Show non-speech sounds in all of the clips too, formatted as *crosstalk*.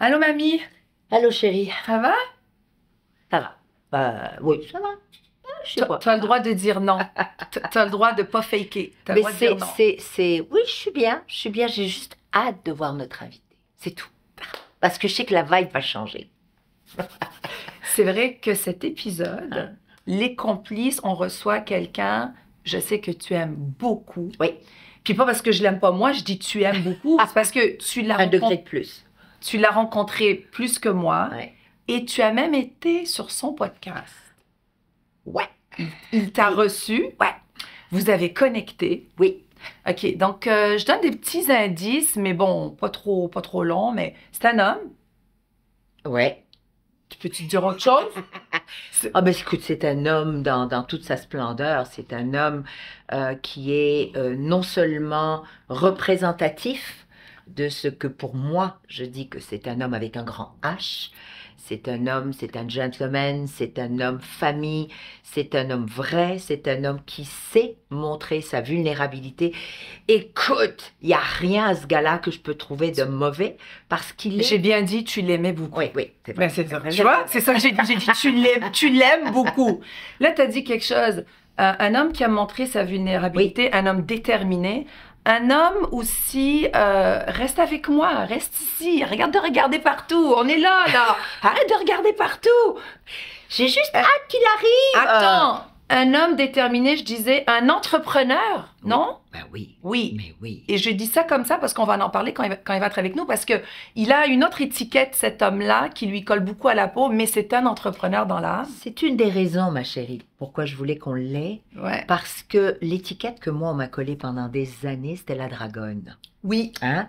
Allô mamie Allô chérie. Ça va Ça va. Euh, oui, ça va. Ah, tu as le droit de dire non. tu as le droit de pas faker. As Mais c'est, c'est, c'est, oui, je suis bien. Je suis bien. J'ai juste hâte de voir notre invité. C'est tout. Parce que je sais que la vibe va changer. *laughs* c'est vrai que cet épisode, ah. les complices, on reçoit quelqu'un. Je sais que tu aimes beaucoup. Oui. Puis pas parce que je l'aime pas moi, je dis tu aimes beaucoup. Ah. c'est parce que tu l'as. Un degré de plus tu l'as rencontré plus que moi et tu as même été sur son podcast. Ouais. Il t'a reçu. Ouais. Vous avez connecté. Oui. OK, donc euh, je donne des petits indices, mais bon, pas trop, pas trop long, mais c'est un homme. Ouais. Tu peux-tu dire autre chose? *laughs* ah ben écoute, c'est un homme dans, toute sa splendeur. C'est un homme euh, qui est euh, non seulement représentatif, de ce que pour moi, je dis que c'est un homme avec un grand H, c'est un homme, c'est un gentleman, c'est un homme famille, c'est un homme vrai, c'est un homme qui sait montrer sa vulnérabilité. Écoute, il n'y a rien à ce gars-là que je peux trouver de mauvais parce qu'il est... J'ai bien dit, tu l'aimais beaucoup. Oui, oui, c'est vrai. Ben, tu vois, c'est ça que j'ai dit, tu l'aimes *laughs* beaucoup. Là, tu as dit quelque chose. Euh, un homme qui a montré sa vulnérabilité, un homme déterminé, un homme aussi, euh, reste avec moi, reste ici, regarde de regarder partout, on est là, là, *laughs* arrête de regarder partout. J'ai juste euh, hâte qu'il arrive. Attends, un homme déterminé, je disais un entrepreneur, non Ben oui. Oui. Mais oui. Et je dis ça comme ça parce qu'on va en parler quand il, va, quand il va être avec nous, parce que il a une autre étiquette, cet homme-là, qui lui colle beaucoup à la peau, mais c'est un entrepreneur dans l'âme. C'est une des raisons, ma chérie, pourquoi je voulais qu'on l'ait. Parce que l'étiquette que moi, on m'a collée pendant des années, c'était la dragonne. Oui. Hein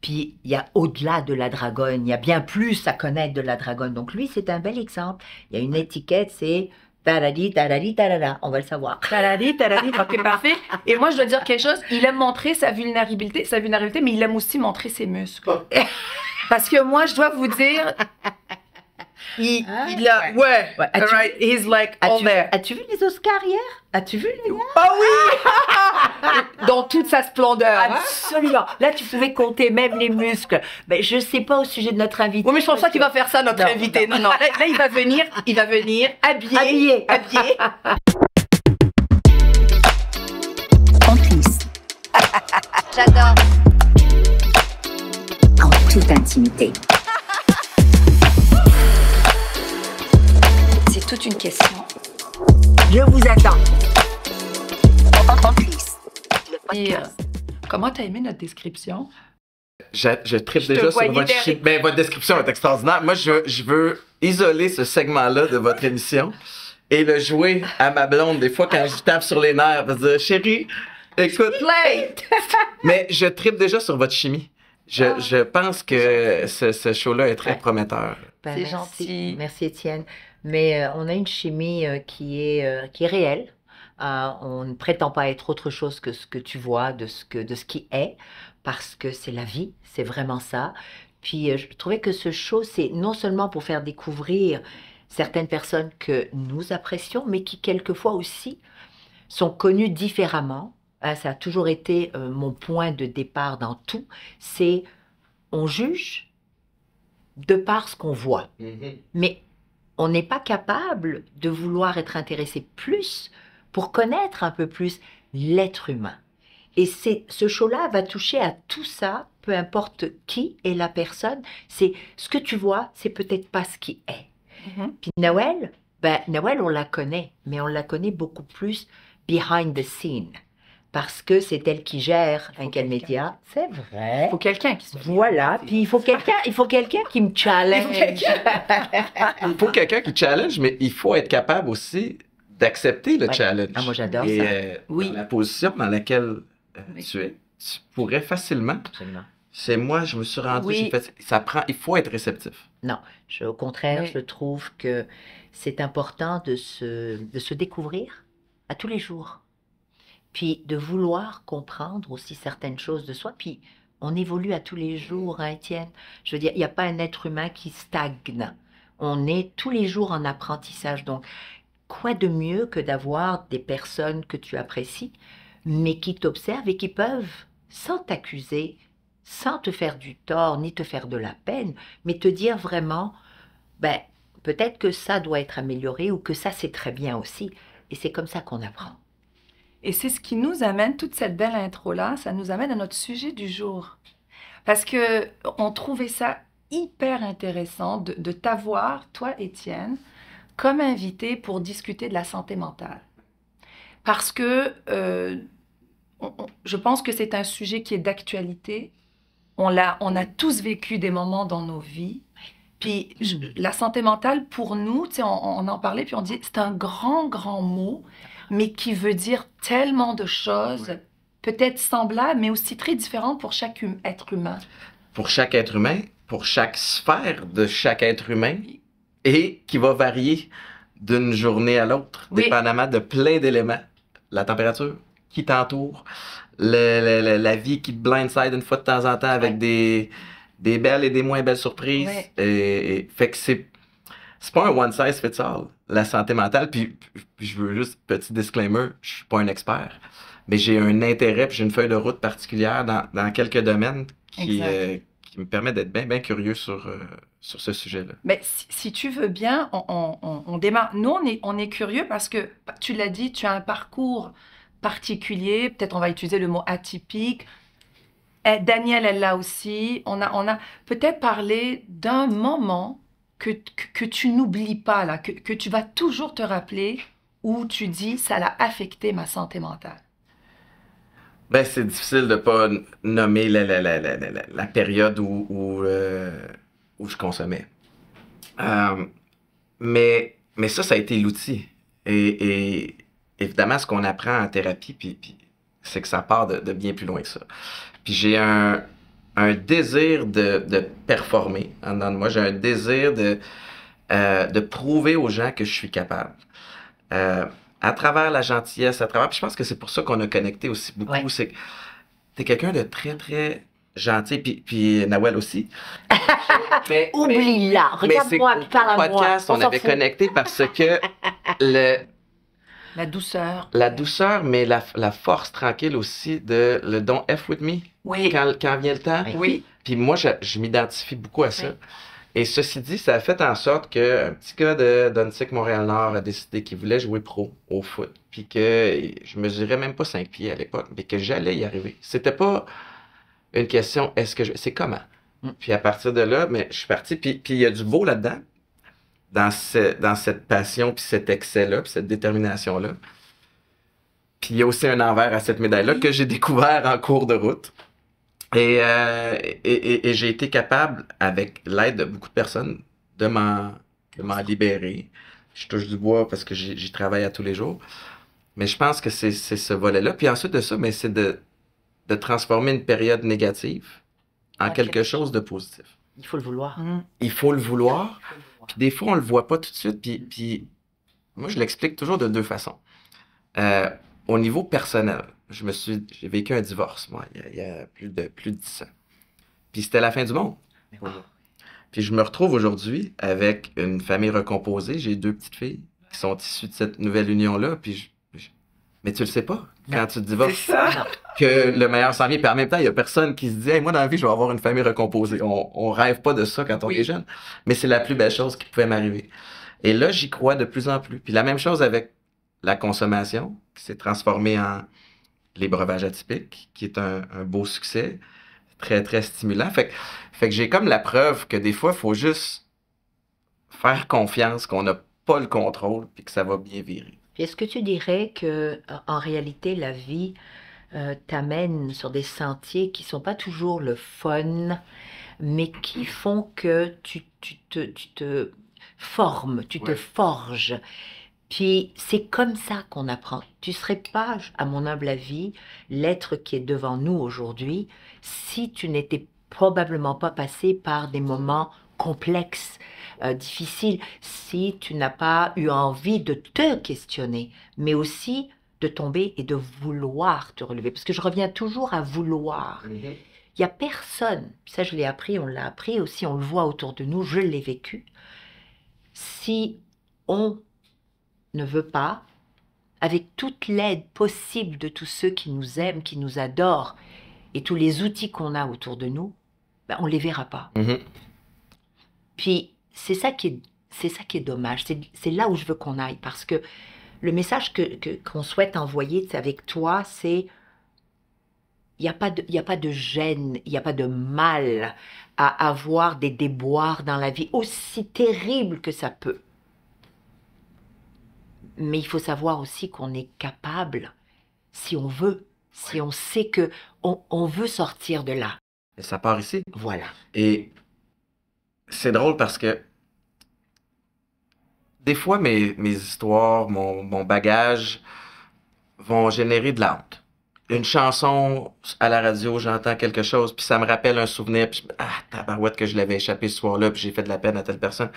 puis il y a au-delà de la dragonne, il y a bien plus à connaître de la dragonne. Donc lui, c'est un bel exemple. Il y a une étiquette, c'est on va le savoir. *laughs* parfait. Et moi, je dois dire quelque chose. Il aime montrer sa vulnérabilité, sa vulnérabilité, mais il aime aussi montrer ses muscles. Oh. Parce que moi, je dois vous dire, il, a, ah, ouais. right. he's like as there. As-tu vu les Oscars hier As-tu vu les gars Ah oh oui *laughs* Dans toute sa splendeur. Absolument. Là, tu pouvais compter même les muscles. Mais je sais pas au sujet de notre invité. Oui, mais je pense pas qu'il va faire ça, notre invité. Non, non. Là, il va venir, il va venir habillé. Habillé. Habillé. plus. J'adore. En toute intimité. toute une question. Je vous attends. Et euh, comment t'as aimé notre description? Je, je tripe déjà sur votre chimie. Ben, Mais votre description est extraordinaire. Moi, je, veux isoler ce segment-là de votre émission et le jouer à ma blonde. Des fois, quand je tape sur les nerfs, je dire Chérie, écoute. *laughs* Mais je tripe déjà sur votre chimie. Je, ah. pense que ce, show-là est très prometteur. c'est ben, gentil. Merci, Étienne mais euh, on a une chimie euh, qui, est, euh, qui est réelle. on ne prétend pas être autre chose que ce que tu vois, de ce, que, de ce qui est, parce que c'est la vie, c'est vraiment ça. Puis je trouvais que ce show, c'est non seulement pour faire découvrir certaines personnes que nous apprécions, mais qui quelquefois aussi sont connues différemment. ça a toujours été mon point de départ dans tout. C'est on juge de par ce qu'on voit. Mm-hmm. Mais on n'est pas capable de vouloir être intéressé plus pour connaître un peu plus l'être humain. Et c'est ce show-là va toucher à tout ça, peu importe qui est la personne. C'est ce que tu vois, c'est peut-être pas ce qui est. Mm-hmm. Puis Noël, Noël, ben, on la connaît, mais on la connaît beaucoup plus behind the scene parce que c'est elle qui gère un quel Média. C'est vrai. Il faut quelqu'un qui se Voilà, puis il faut quelqu'un, il faut quelqu'un qui me challenge. il faut quelqu'un qui challenge, mais il faut être capable aussi d'accepter le challenge. Ah, moi j'adore ça. Euh, oui. la position dans laquelle euh, tu es, tu pourrais facilement. C'est moi, je me suis rendu, oui. ça prend, il faut être réceptif. Non, au contraire, je trouve que c'est important de se, de se découvrir à tous les jours puis de vouloir comprendre aussi certaines choses de soi, puis on évolue à tous les jours, hein, Étienne. Je veux dire, il n'y a pas un être humain qui stagne. On est tous les jours en apprentissage. Donc, quoi de mieux que d'avoir des personnes que tu apprécies, mais qui t'observent et qui peuvent, sans t'accuser, sans te faire du tort, ni te faire de la peine, mais te dire vraiment, ben, peut-être que ça doit être amélioré ou que ça c'est très bien aussi. Et c'est comme ça qu'on apprend. Et c'est ce qui nous amène, toute cette belle intro-là, ça nous amène à notre sujet du jour. Parce que on trouvait ça hyper intéressant de, t'avoir, toi Étienne, comme invité pour discuter de la santé mentale. Parce que euh, je pense que c'est un sujet qui est d'actualité. On, on a tous vécu des moments dans nos vies. Puis mm. la santé mentale, pour nous, on, on en parlait, puis on dit, c'est un grand, grand mot mais qui veut dire tellement de choses, peut-être semblables, mais aussi très différentes pour chaque hum-, être humain. Pour chaque être humain, pour chaque sphère de chaque être humain, et qui va varier d'une journée à l'autre, dépendamment de plein d'éléments. La température qui t'entoure, la vie qui te blindside une fois de temps en temps avec des, belles et des moins belles surprises. et, fait que c'est c'est pas un one size fits all. La santé mentale, puis, je veux juste, petit disclaimer, je suis pas un expert, mais j'ai un intérêt, j'ai une feuille de route particulière dans, dans quelques domaines qui, euh, qui me permet d'être bien, bien curieux sur, euh, sur ce sujet-là. Mais si, tu veux bien, on, démarre. Nous, on est, on est curieux parce que, bah, tu l'as dit, tu as un parcours particulier, peut-être on va utiliser le mot atypique, eh, Daniel, elle l'a aussi. On a, on a peut-être parlé d'un moment que, que, tu n'oublies pas, là, que, que tu vas toujours te rappeler où tu dis ça l'a affecté ma santé mentale? Ben, c'est difficile de pas nommer la, la, la, la période où, où, euh, je consommais. Euh, mais, mais ça, ça a été l'outil. Et, et, évidemment, ce qu'on apprend en thérapie, puis, puis c'est que ça part de, de, bien plus loin que ça. Puis j'ai un, un désir de, de performer en moi. J'ai un désir de, euh, de prouver aux gens que je suis capable. Euh, à travers la gentillesse, à travers. je pense que c'est pour ça qu'on a connecté aussi beaucoup. C'est que t'es quelqu'un de très, très gentil. Puis, puis Nawel aussi. *laughs* Oublie-la. Regarde-moi, parle podcast, On, avait connecté parce que le la douceur. La douceur, mais la, force tranquille aussi de le don F with me. Quand, quand vient le temps. Oui. Puis moi, je, m'identifie beaucoup à ça. Et ceci dit, ça a fait en sorte qu'un petit gars de Donetsk Montréal-Nord a décidé qu'il voulait jouer pro au foot. Puis que je mesurais même pas 5 pieds à l'époque, mais que j'allais y arriver. C'était pas une question est-ce que je. C'est comment. Mm. Puis à partir de là, mais je suis parti. Puis, puis il y a du beau là-dedans dans, dans cette passion, puis cet excès-là, puis cette détermination-là. Puis il y a aussi un envers à cette médaille-là que j'ai découvert en cours de route. Euh, et, et, j'ai été capable, avec l'aide de beaucoup de personnes, de m'en, libérer. Je touche du bois parce que j'y travaille à tous les jours. Mais je pense que c'est ce volet-là. Puis ensuite de ça, mais c'est de, de transformer une période négative en quelque chose de positif. Il faut le vouloir. Mm. Il faut le vouloir. Puis des fois, on le voit pas tout de suite. Puis, moi, je l'explique toujours de deux façons. Euh, au niveau personnel, je me suis, j'ai vécu un divorce, moi, il y a, plus de plus de 10 ans. Puis c'était la fin du monde. Puis je me retrouve aujourd'hui avec une famille recomposée. J'ai deux petites filles qui sont issues de cette nouvelle union-là. Puis mais tu le sais pas quand tu te divorces que le meilleur s'en vient. Puis en même temps, il y a personne qui se dit moi dans la vie, je vais avoir une famille recomposée. On, on rêve pas de ça quand on est jeune. Mais c'est la plus belle chose qui pouvait m'arriver. Et là, j'y crois de plus en plus. Puis la même chose avec la consommation, qui s'est transformée en les breuvages atypiques, qui est un, beau succès, très, très stimulant. Fait, fait que j'ai comme la preuve que des fois, il faut juste faire confiance qu'on n'a pas le contrôle puis que ça va bien virer. Est-ce que tu dirais que, euh, en réalité, la vie euh, t'amène sur des sentiers qui sont pas toujours le fun, mais qui font que tu, te, formes, tu te forges. Puis c'est comme ça qu'on apprend. Tu serais pas, à mon humble avis, l'être qui est devant nous aujourd'hui si tu n'étais probablement pas passé par des moments complexes, euh, difficile si tu n'as pas eu envie de te questionner, mais aussi de tomber et de vouloir te relever. Parce que je reviens toujours à vouloir. Mhm. Il n'y a personne, ça je l'ai appris, on l'a appris aussi, on le voit autour de nous, je l'ai vécu. Si on ne veut pas, avec toute l'aide possible de tous ceux qui nous aiment, qui nous adorent, et tous les outils qu'on a autour de nous, ben, on ne les verra pas. Mhm. Puis, c'est ça qui est, c'est ça qui est dommage. C'est là où je veux qu'on aille parce que le message qu'on que, qu'on souhaite envoyer avec toi, c'est il n'y a, pas de, y a pas de gêne, il n'y a pas de mal à avoir des déboires dans la vie, aussi terrible que ça peut. Mais il faut savoir aussi qu'on est capable, si on veut, si on sait que on, veut sortir de là. Et ça part ici. Voilà. Et c'est drôle parce que des fois, mes, mes histoires, mon, bagage vont générer de la honte. Une chanson à la radio, j'entends quelque chose, puis ça me rappelle un souvenir, puis ah, tabarouette que je l'avais échappé ce soir-là, puis j'ai fait de la peine à telle personne.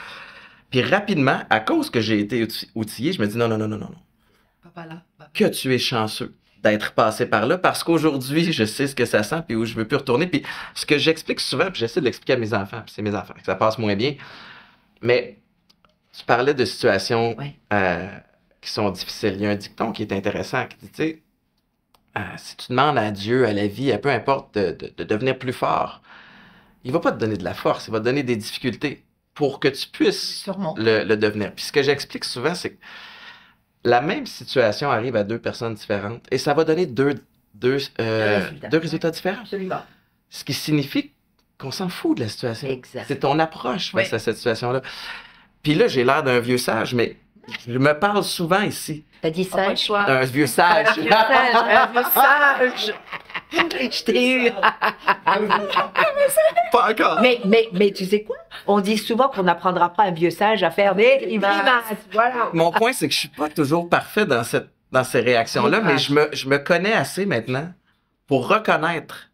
Puis rapidement, à cause que j'ai été outillé, je me dis non, non, non, non, non. Papa là, Que tu es chanceux d'être passé par là parce qu'aujourd'hui, je sais ce que ça sent puis où je veux plus retourner. Puis ce que j'explique souvent, puis j'essaie de l'expliquer à mes enfants, puis c'est mes enfants, que ça passe moins bien. Mais tu parlais de situations euh, qui sont difficiles. Il y a un dicton qui est intéressant qui dit, tu sais, euh, si tu demandes à Dieu, à la vie, à peu importe, de, devenir plus fort, il ne va pas te donner de la force, il va te donner des difficultés pour que tu puisses le, devenir. Puis ce que j'explique souvent, c'est que la même situation arrive à deux personnes différentes et ça va donner deux, deux, euh, résultats. différents. Ce qui signifie qu'on s'en fout de la situation. C'est ton approche face à cette situation-là. Puis là, j'ai l'air d'un vieux sage, mais je me parle souvent ici. T'as dit sage? un vieux sage. Un vieux sage. Un vieux sage. *laughs* je t'ai eu. *laughs* pas encore. Mais, mais, mais tu sais quoi? On dit souvent qu'on n'apprendra pas un vieux sage à faire des grimaces. Voilà. Mon point, c'est que je suis pas toujours parfait dans, cette, dans ces réactions-là, mais je me, connais assez maintenant pour reconnaître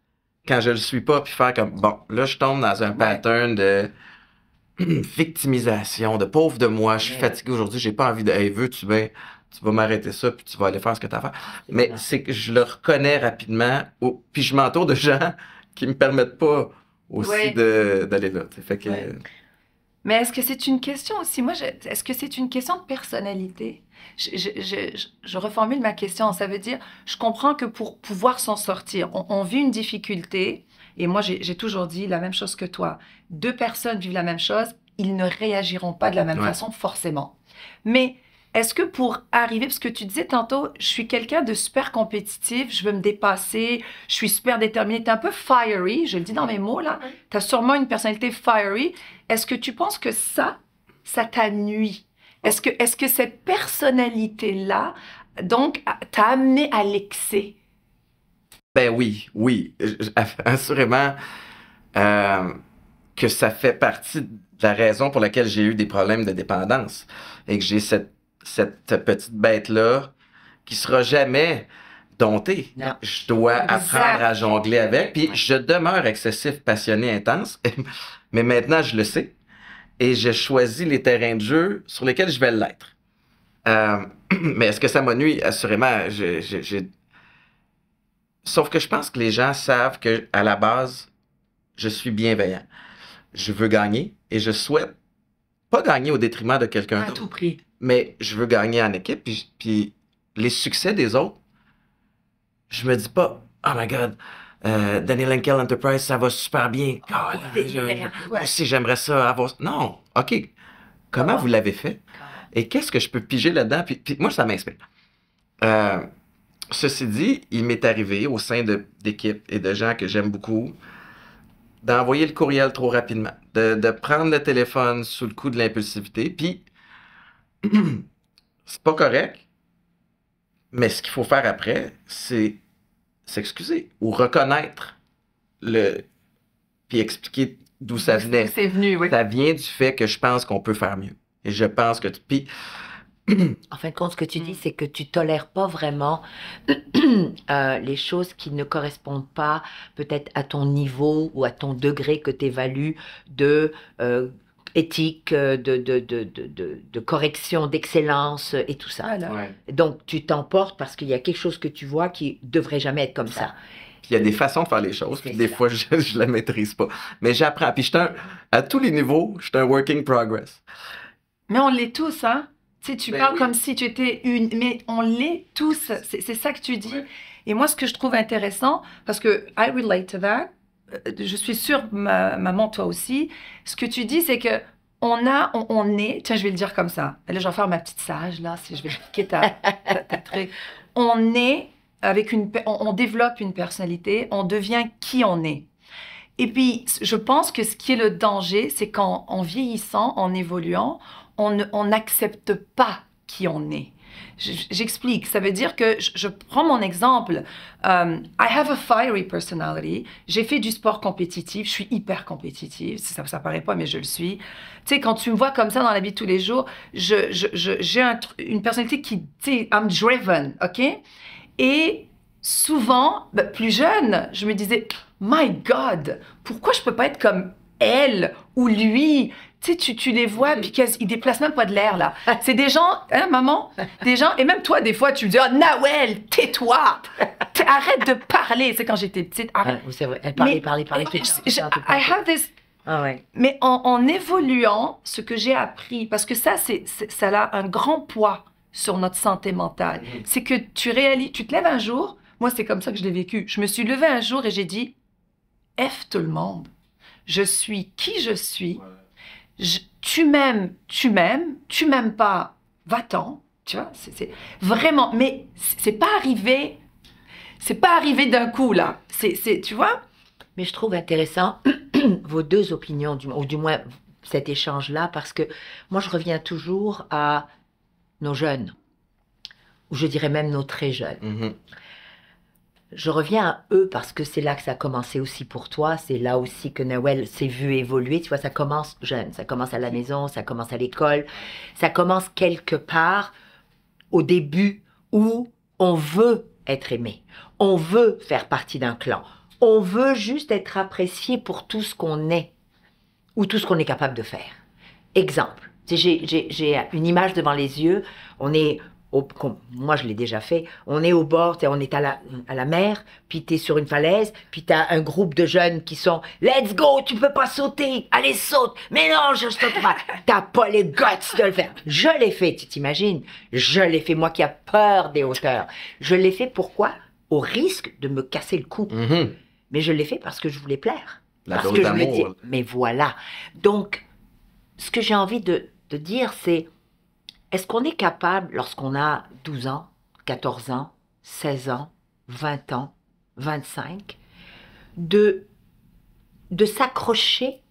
quand je le suis pas, puis faire comme, bon, là, je tombe dans un pattern de *clears throat* victimisation, de pauvre de moi, je suis fatigué aujourd'hui, j'ai pas envie de. Hey, veux-tu bien? Tu vas m'arrêter ça, puis tu vas aller faire ce que tu as à faire. Mais c'est que je le reconnais rapidement, puis je m'entoure de gens *laughs* qui me permettent pas aussi d'aller là. Fait que... Mais est-ce que c'est une question aussi, moi, est-ce que c'est une question de personnalité? Je, reformule ma question. Ça veut dire, je comprends que pour pouvoir s'en sortir, on vit une difficulté, et moi, j'ai toujours dit la même chose que toi. Deux personnes vivent la même chose, ils ne réagiront pas de la même façon, forcément. Mais est-ce que pour arriver, parce que tu disais tantôt, je suis quelqu'un de super compétitif, je veux me dépasser, je suis super déterminé tu es un peu fiery, je le dis dans mes mots là, tu as sûrement une personnalité fiery. Est-ce que tu penses que ça, ça t'a nuit? Est-ce que, est -ce que cette personnalité-là, donc, t'a amené à l'excès? Ben oui, oui, *laughs* assurément euh, que ça fait partie de la raison pour laquelle j'ai eu des problèmes de dépendance et que j'ai cette, petite bête-là qui sera jamais domptée. Je dois apprendre à jongler avec, puis je demeure excessif, passionné, intense, *laughs* mais maintenant je le sais et j'ai choisi les terrains de jeu sur lesquels je vais l'être. Euh, *clears throat* mais est-ce que ça m'ennuie? Assurément, j'ai Sauf que je pense que les gens savent que à la base, je suis bienveillant. Je veux gagner et je souhaite pas gagner au détriment de quelqu'un d'autre. À tout prix. Mais je veux gagner en équipe. Puis, les succès des autres, je me dis pas, oh my God, euh, Daniel Henkel Enterprise, ça va super bien. Oh, j'aimerais ça avoir. Non, OK. Comment ah. vous l'avez fait? Et qu'est-ce que je peux piger là-dedans? Puis, moi, ça m'inspire. Euh, Ceci dit, il m'est arrivé au sein d'équipes et de gens que j'aime beaucoup d'envoyer le courriel trop rapidement, de, prendre le téléphone sous le coup de l'impulsivité. Puis, *clears throat* c'est pas correct, mais ce qu'il faut faire après, c'est s'excuser ou reconnaître le. puis expliquer d'où ça venait. C'est venu, Ça vient du fait que je pense qu'on peut faire mieux. Et je pense que. Puis, en fin de compte, ce que tu dis, mm. c'est que tu tolères pas vraiment *clears throat* euh, les choses qui ne correspondent pas peut-être à ton niveau ou à ton degré que tu évalues de euh, éthique, euh, de, de, de, de correction, d'excellence et tout ça. Donc tu t'emportes parce qu'il y a quelque chose que tu vois qui devrait jamais être comme ça. il y a des façons de faire les choses, des fois *laughs* je, ne la maîtrise pas. Mais j'apprends. Puis je à tous les niveaux, je suis un working progress. Mais on l'est tous, hein? Tu ben parles comme si tu étais une, mais on l'est tous. C'est ça que tu dis. Et moi, ce que je trouve intéressant, parce que I relate to that, euh, je suis sûre, maman, toi aussi, ce que tu dis, c'est que on a, on, est, tiens, je vais le dire comme ça. allez, ben je vais faire ma petite sage, là, si je vais ta, *laughs* On est avec une, on, on développe une personnalité, on devient qui on est. Et puis, je pense que ce qui est le danger, c'est qu'en vieillissant, en évoluant, on n'accepte pas qui on est. J'explique. Ça veut dire que je prends mon exemple. Euh, I have a fiery personality. J'ai fait du sport compétitif. Je suis hyper compétitive. Ça, ne paraît pas, mais je le suis. Tu sais, quand tu me vois comme ça dans la vie de tous les jours, j'ai je, une personnalité qui, tu sais, I'm driven, OK? Et souvent, ben, plus jeune, je me disais, My God, pourquoi je peux pas être comme elle ou lui tu tu, les vois, puis ils déplacent même pas de l'air, là. *laughs* C'est des gens, hein, maman? Des gens, et même toi, des fois, tu me dis, oh, ah, Nawel, tais-toi! Arrête de parler! C'est quand j'étais petite. Arrête. Ah, ouais, c'est vrai, elle eh, parlait, Mais, Je, I ah, Mais en, en, évoluant, ce que j'ai appris, parce que ça, c'est, ça a un grand poids sur notre santé mentale. C'est que tu réalises, tu te lèves un jour, moi, c'est comme ça que je l'ai vécu. Je me suis levée un jour et j'ai dit, F tout le monde. Je suis qui je suis tu m'aimes, tu m'aimes, tu m'aimes pas, va-t'en. Tu vois, c'est vraiment, mais c'est pas arrivé, c'est pas arrivé d'un coup là. C'est, tu vois. Mais je trouve intéressant *clears throat* vos deux opinions, du, ou du moins cet échange-là, parce que moi je reviens toujours à nos jeunes, ou je dirais même nos très jeunes. Mm-hmm je reviens à eux parce que c'est là que ça a commencé aussi pour toi. C'est là aussi que Noël s'est vu évoluer. Tu vois, ça commence jeune, ça commence à la maison, ça commence à l'école, ça commence quelque part au début où on veut être aimé, on veut faire partie d'un clan, on veut juste être apprécié pour tout ce qu'on est ou tout ce qu'on est capable de faire. Exemple, j'ai une image devant les yeux, on est moi je l'ai déjà fait, on est au bord, on est à la, à la mer, puis tu es sur une falaise, puis tu as un groupe de jeunes qui sont « Let's go, tu peux pas sauter, allez saute, mais non, je saute pas, *laughs* t'as pas les guts de le faire. » Je l'ai fait, tu t'imagines Je l'ai fait, moi qui a peur des hauteurs. Je l'ai fait pourquoi Au risque de me casser le cou. Mm-hmm. Mais je l'ai fait parce que je voulais plaire. parce que je me mais voilà. Donc, ce que j'ai envie de, de dire, c'est est-ce qu'on est capable, lorsqu'on a 12 ans, 14 ans, 16 ans, 20 ans, 25, de, de s'accrocher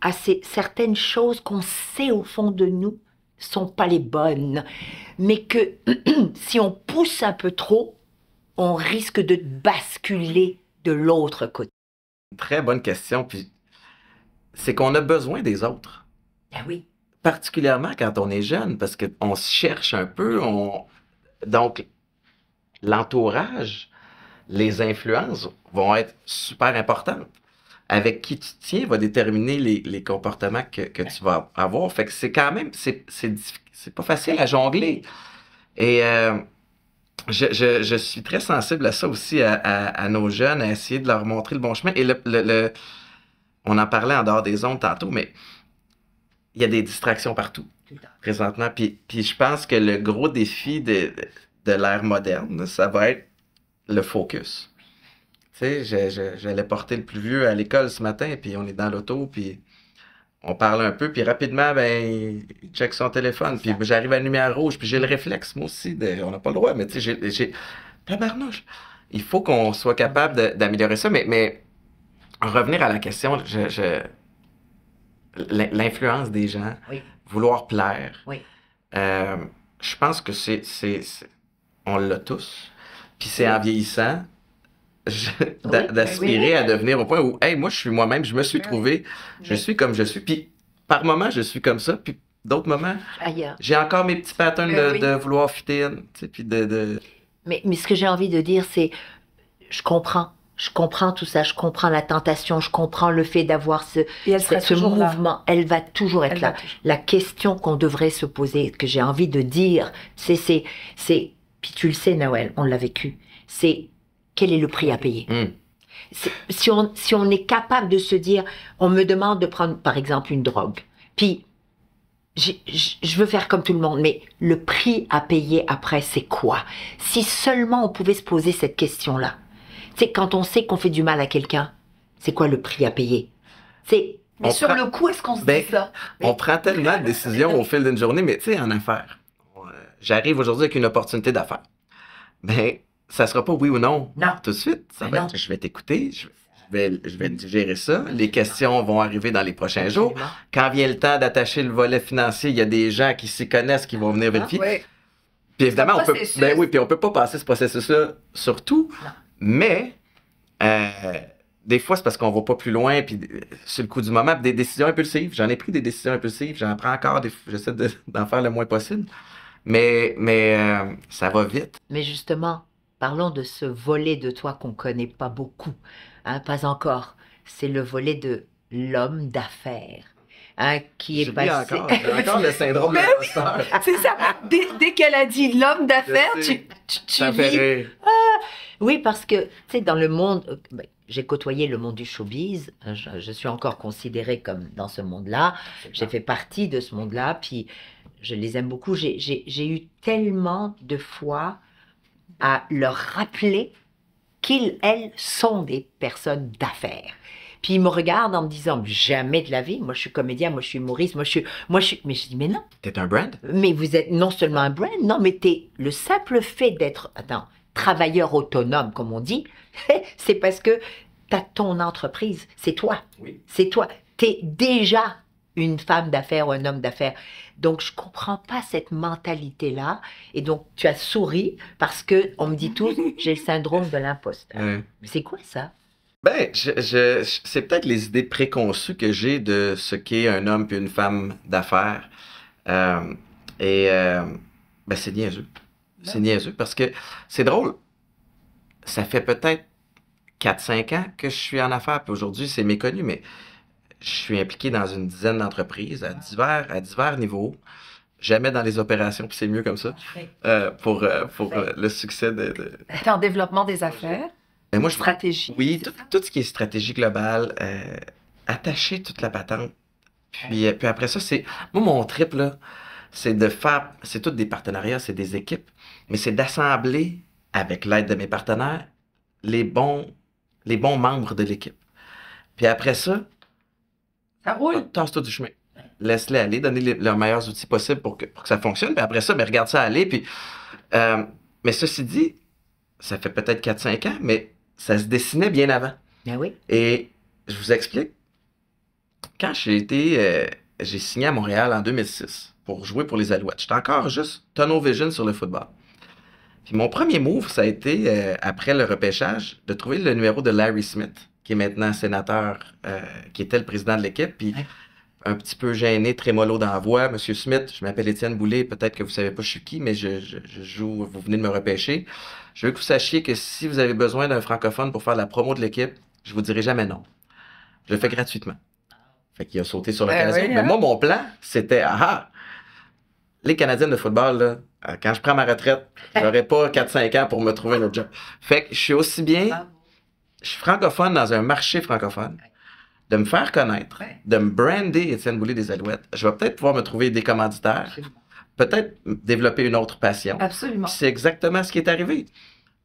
à ces, certaines choses qu'on sait au fond de nous sont pas les bonnes, mais que *clears throat* si on pousse un peu trop, on risque de basculer de l'autre côté. Très bonne question. Puis c'est qu'on a besoin des autres. Ben oui particulièrement quand on est jeune, parce qu'on se cherche un peu. On... Donc, l'entourage, les influences vont être super importantes. Avec qui tu tiens va déterminer les, les comportements que, que, tu vas avoir. Fait que c'est quand même, c'est, c'est, pas facile à jongler. Et euh, je, suis très sensible à ça aussi, à, nos jeunes, à essayer de leur montrer le bon chemin. Et le, on en parlait en dehors des ondes tantôt, mais il y a des distractions partout présentement. Puis, je pense que le gros défi de, de l'ère moderne, ça va être le focus. Tu sais, j'allais porter le plus vieux à l'école ce matin, puis on est dans l'auto, puis on parle un peu, puis rapidement, ben, il check son téléphone, puis j'arrive à la lumière rouge, puis j'ai le réflexe, moi aussi, on n'a pas le droit, mais tu sais, j'ai... marnouche! Il faut qu'on soit capable d'améliorer ça, mais, mais revenir à la question, je l'influence des gens, vouloir plaire. Euh, je pense que c'est, c'est, on l'a tous. Puis c'est en vieillissant ben d'aspirer à devenir au point où, hey, moi, je suis moi-même, je me suis trouvé, je suis comme je suis. Puis par moments, je suis comme ça. Puis d'autres moments, j'ai encore mes petits patterns euh, de, vouloir fitter Tu sais, puis de, de... Mais, mais ce que j'ai envie de dire, c'est je comprends je comprends tout ça, je comprends la tentation, je comprends le fait d'avoir ce, mouvement. Elle va toujours être là. La question qu'on devrait se poser, que j'ai envie de dire, c'est, c'est, puis tu le sais, Noël, on l'a vécu, c'est quel est le prix à payer hmm. Si si on est capable de se dire, on me demande de prendre, par exemple, une drogue, puis je veux faire comme tout le monde, mais le prix à payer après, c'est quoi Si seulement on pouvait se poser cette question-là. C'est quand on sait qu'on fait du mal à quelqu'un, c'est quoi le prix à payer C'est mais sur le coup, est-ce qu'on se ben, dit ça On prend tellement de décisions au fil d'une journée, mais tu sais, en affaire, euh, j'arrive aujourd'hui avec une opportunité d'affaires. Ben, ça sera pas oui ou non, tout de suite. Ça ben je vais t'écouter, je, vais, je vais digérer ça. Les questions vont arriver dans les prochains jours. Quand vient le temps d'attacher le volet financier, il y a des gens qui s'y connaissent qui vont venir ah, vérifier. Puis évidemment, on peut, ben puis on peut pas passer ce processus-là sur tout. Mais euh, des fois, c'est parce qu'on va pas plus loin, puis euh, sur le coup du moment, des décisions impulsives. J'en ai pris des décisions impulsives, j'en prends encore, j'essaie *laughs* d'en faire le moins possible. Mais, mais euh, ça va vite. Mais justement, parlons de ce volet de toi qu'on connaît pas beaucoup, hein, pas encore. C'est le volet de l'homme d'affaires. Hein, qui est passé. Encore, encore le syndrome de l'imposteur. C'est ça. Dès, qu'elle a dit l'homme d'affaires, tu, tu, tu, ça ah, oui, parce que, tu sais, dans le monde, euh, ben, j'ai côtoyé le monde du showbiz, hein, je, suis encore considérée comme dans ce monde-là, j'ai fait partie de ce monde-là, puis je les aime beaucoup. J'ai eu tellement de fois à leur rappeler qu'ils, elles, sont des personnes d'affaires. Puis ils me regardent en me disant jamais de la vie. Moi, je suis comédien, moi, je suis humoriste, moi, je suis, moi, je suis. Mais je dis mais non. T'es un brand. Mais vous êtes non seulement un brand, non, mais t'es le simple fait d'être. Attends, travailleur autonome, comme on dit, *laughs* c'est parce que tu as ton entreprise, c'est toi. C'est toi. Tu es déjà une femme d'affaires ou un homme d'affaires. Donc, je comprends pas cette mentalité-là. Et donc, tu as souri parce que on me dit tous, *laughs* j'ai le syndrome de l'imposteur. c'est quoi ça? Ben, je, c'est peut-être les idées préconçues que j'ai de ce qu'est un homme puis une femme d'affaires. Euh, et c'est euh, ben, c'est niaiseux. C'est niaiseux parce que c'est drôle. Ça fait peut-être 4-5 ans que je suis en affaires. Puis aujourd'hui, c'est méconnu, mais je suis impliqué dans une dizaine d'entreprises à divers, à divers niveaux. Jamais dans les opérations, puis c'est mieux comme ça, euh, pour, euh, euh, le succès de. en développement des affaires. Mais ben, moi, je... Stratégie. Oui, tout, ce qui est stratégie globale, attacher toute la patente. Puis, après ça, c'est. Moi, mon trip, là, c'est de faire. C'est tout des partenariats, c'est des équipes mais c'est d'assembler, avec l'aide de mes partenaires, les bons, les bons membres de l'équipe. Puis après ça, ça roule. Ah, tasse-toi du chemin. Laisse-les aller, donner leurs meilleurs outils possibles pour que, pour que ça fonctionne. Puis après ça, ben, regarde ça aller. Puis, euh, mais ceci dit, ça fait peut-être 4-5 ans, mais ça se dessinait bien avant. Ben oui. Et je vous explique. Quand j'ai été. Euh, j'ai signé à Montréal en 2006 pour jouer pour les Alouettes. J'étais encore juste tonneau vision sur le football. Puis mon premier move, ça a été, euh, après le repêchage, de trouver le numéro de Larry Smith, qui est maintenant sénateur, euh, qui était le président de l'équipe. Puis un petit peu gêné, très trémolo dans la voix, Monsieur Smith, je m'appelle Étienne Boulay, peut-être que vous savez pas je suis qui, mais je, joue, vous venez de me repêcher. Je veux que vous sachiez que si vous avez besoin d'un francophone pour faire la promo de l'équipe, je vous dirai jamais non. Je le fais gratuitement. Fait qu'il a sauté sur ben l'occasion. Mais hein. moi, mon plan, c'était, ah, ah, les Canadiens de football, là, euh, quand je prends ma retraite, j'aurai pas 4-5 ans pour me trouver un autre job. Fait que je suis aussi bien, ah. je suis francophone dans un marché francophone, de me faire connaître, de me brander Étienne Boulay des Alouettes. Je vais peut-être pouvoir me trouver des commanditaires, peut-être développer une autre passion. Absolument. C'est exactement ce qui est arrivé.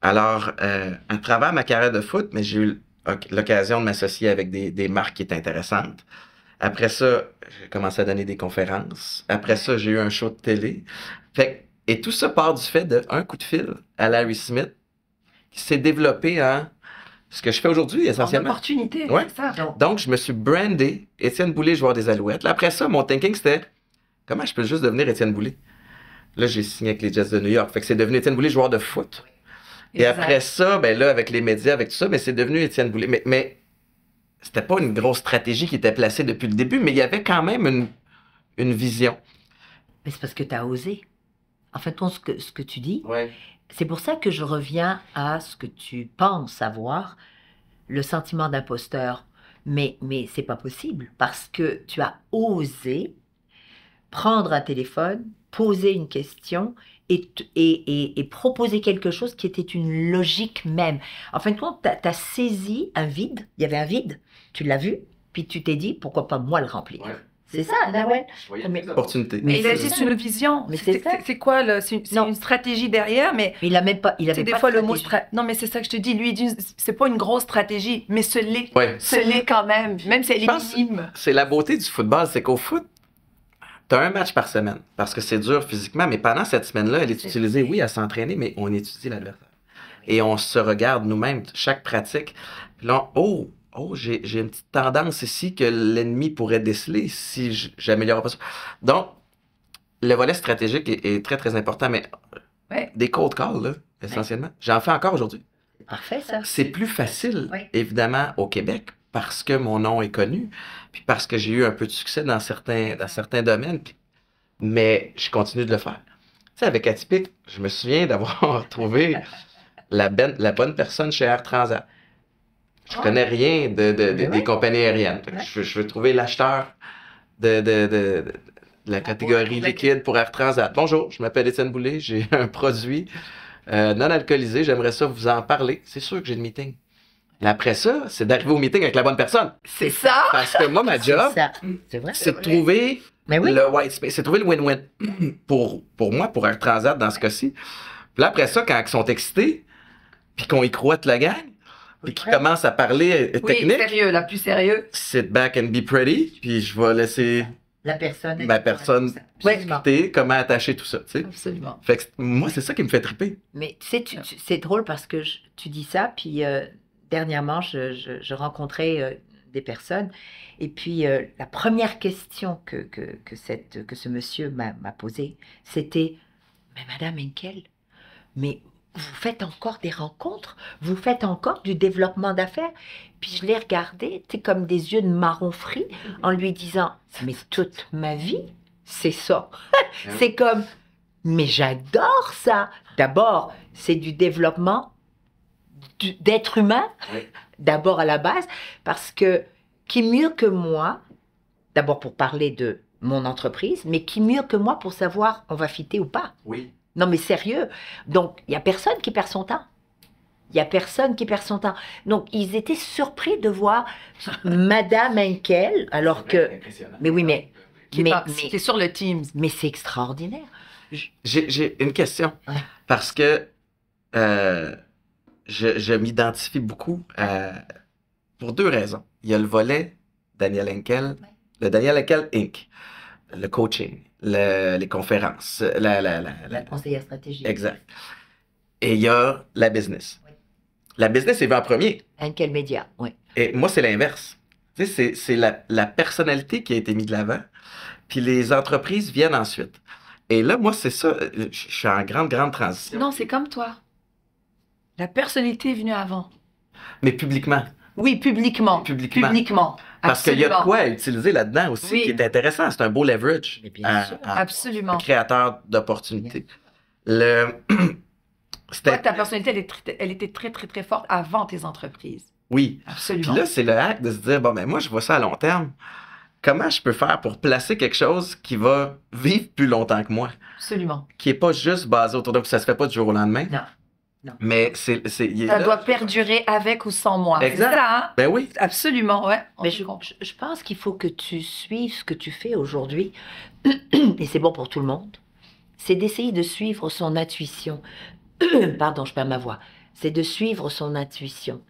Alors, euh, à travers ma carrière de foot, mais j'ai eu l'occasion de m'associer avec des, des, marques qui étaient intéressantes. Après ça, j'ai commencé à donner des conférences. Après ça, j'ai eu un show de télé. Fait que et tout ça part du fait d'un coup de fil à Larry Smith qui s'est développé en ce que je fais aujourd'hui essentiellement. Une opportunité, Donc. je me suis brandé Étienne Boulay, joueur des Alouettes. après ça, mon thinking, c'était comment je peux juste devenir Étienne Boulay? Là, j'ai signé avec les Jets de New York. Fait que c'est devenu Étienne Boulay, joueur de foot. Et après ça, ben là, avec les médias, avec tout ça, mais c'est devenu Étienne Boulay. Mais, mais c'était pas une grosse stratégie qui était placée depuis le début, mais il y avait quand même une, une vision. Mais c'est parce que tu as osé. En fin ce, que, ce que tu dis. C'est pour ça que je reviens à ce que tu penses avoir, le sentiment d'imposteur. Mais, mais c'est pas possible parce que tu as osé prendre un téléphone, poser une question et, et, proposer quelque chose qui était une logique même. En fin de compte, tu as, saisi un vide, il y avait un vide, tu l'as vu, puis tu t'es dit, pourquoi pas moi le remplir. C'est ça, bah là, il a juste une vision. Mais c'est quoi C'est une, stratégie derrière, mais. Il a même pas. Il des fois le mot. Non, mais c'est ça que je te dis. Lui, c'est pas une grosse stratégie, mais ce l'est. Ce l'est quand même, même si elle C'est la beauté du football, c'est qu'au foot, T'as un match par semaine parce que c'est dur physiquement, mais pendant cette semaine-là, elle est utilisée, oui, à s'entraîner, mais on étudie l'adversaire. Et on se regarde nous-mêmes, chaque pratique. là, oh, oh, j'ai une petite tendance ici que l'ennemi pourrait déceler si j'améliore pas ça. Donc, le volet stratégique est, très, très important, mais des cold calls, essentiellement, j'en fais encore aujourd'hui. Parfait, ça. C'est plus facile, évidemment, au Québec parce que mon nom est connu, puis parce que j'ai eu un peu de succès dans certains, dans certains domaines, mais je continue de le faire. Tu sais, avec Atypique, je me souviens d'avoir *laughs* trouvé la, ben-, la bonne personne chez Air Transat je connais rien des compagnies aériennes. Je, veux trouver l'acheteur de, la catégorie liquide pour Air Transat. Bonjour, je m'appelle Étienne Boulay, *laughs* j'ai un produit euh, non alcoolisé, j'aimerais ça vous en parler. C'est sûr que j'ai le meeting. Et après ça, c'est d'arriver au meeting avec la bonne personne. C'est ça! Parce que moi, ma job, c'est de trouver le white c'est trouver le win-win. *clears throat* pour, pour moi, pour Air Transat dans ce cas-ci. Puis après ça, quand ils sont excités, puis qu'on y croit la gang, et qui commence à parler euh, oui, sérieux, la plus sérieuse. « Sit back and be pretty, puis je vais laisser la personne ma personne discuter comment attacher tout ça, tu Absolument. moi c'est ça qui me fait tripper. Mais tu sais c'est drôle parce que tu dis ça puis euh, dernièrement je, rencontrais euh, des personnes et puis la première question que, cette, que ce monsieur m'a posée, c'était mais madame Henkel, mais vous faites encore des rencontres, vous faites encore du développement d'affaires. Puis je l'ai regardé, c'est comme des yeux de marron frit, en lui disant, mais toute ma vie, c'est ça. *laughs* Ah. c'est comme, mais j'adore ça. D'abord, c'est du développement d'être humain, d'abord à la base, parce que qui mieux que moi, d'abord pour parler de mon entreprise, mais qui mieux que moi pour savoir on va fitter ou pas. Oui. Non mais sérieux. Donc, il n'y a personne qui perd son temps. Il n'y a personne qui perd son temps. Donc, ils étaient surpris de voir *laughs* Madame Henkel, alors que... Mais oui, mais... Qui sur le Teams. Mais c'est extraordinaire. J'ai une question. Parce que euh, je, m'identifie beaucoup euh, pour deux raisons. Il y a le volet Daniel Henkel, le Daniel Henkel Inc le coaching, les conférences, la, la, la, la conseillère stratégique. Exact. Et il y a la business. La business est venue en premier. En quel média, oui. Et moi, c'est l'inverse. Tu sais, c'est la, personnalité qui a été mise de l'avant, puis les entreprises viennent ensuite. Et là, moi, c'est ça. Je suis en grande, grande transition. Non, c'est comme toi. La personnalité est venue avant. Mais publiquement. Oui, publiquement. Publiquement. publiquement. Parce qu'il y a de quoi utiliser là-dedans aussi qui est intéressant. C'est un beau leverage. Absolument. Créateur d'opportunités. Le... *clears throat* ta personnalité, elle, était très, très, très forte avant tes entreprises. Oui. Absolument. Puis là, c'est le hack de se dire, bon, mais ben, moi, je vois ça à long terme. Comment je peux faire pour placer quelque chose qui va vivre plus longtemps que moi? Absolument. Qui n'est pas juste basé autour de... Ça ne se fait pas du jour au lendemain. Non. Mais c'est. ça doit perdurer avec ou sans moi. c'est Ça, hein Ben oui. Absolument, Mais je, pense qu'il faut que tu suives ce que tu fais aujourd'hui. *clears throat* Et c'est bon pour tout le monde. C'est d'essayer de suivre son intuition. *clears throat* Pardon, je perds ma voix. C'est de suivre son intuition.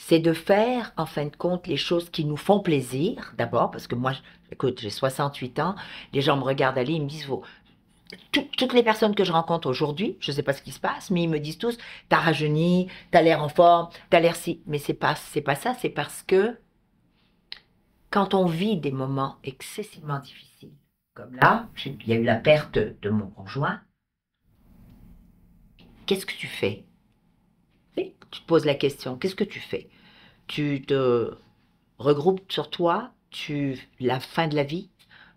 C'est de faire, en fin de compte, les choses qui nous font plaisir, d'abord, parce que moi, écoute, j'ai 68 ans, les gens me regardent aller, ils me disent, toutes les personnes que je rencontre aujourd'hui, je ne sais pas ce qui se passe, mais ils me disent tous T'as rajeuni, t'as l'air en forme, t'as l'air si. Mais c'est pas, c'est pas ça, c'est parce que quand on vit des moments excessivement difficiles, comme là, il y a eu la perte de mon conjoint, qu'est-ce que tu fais Tu te poses la question Qu'est-ce que tu fais Tu te regroupes sur toi, tu la fin de la vie,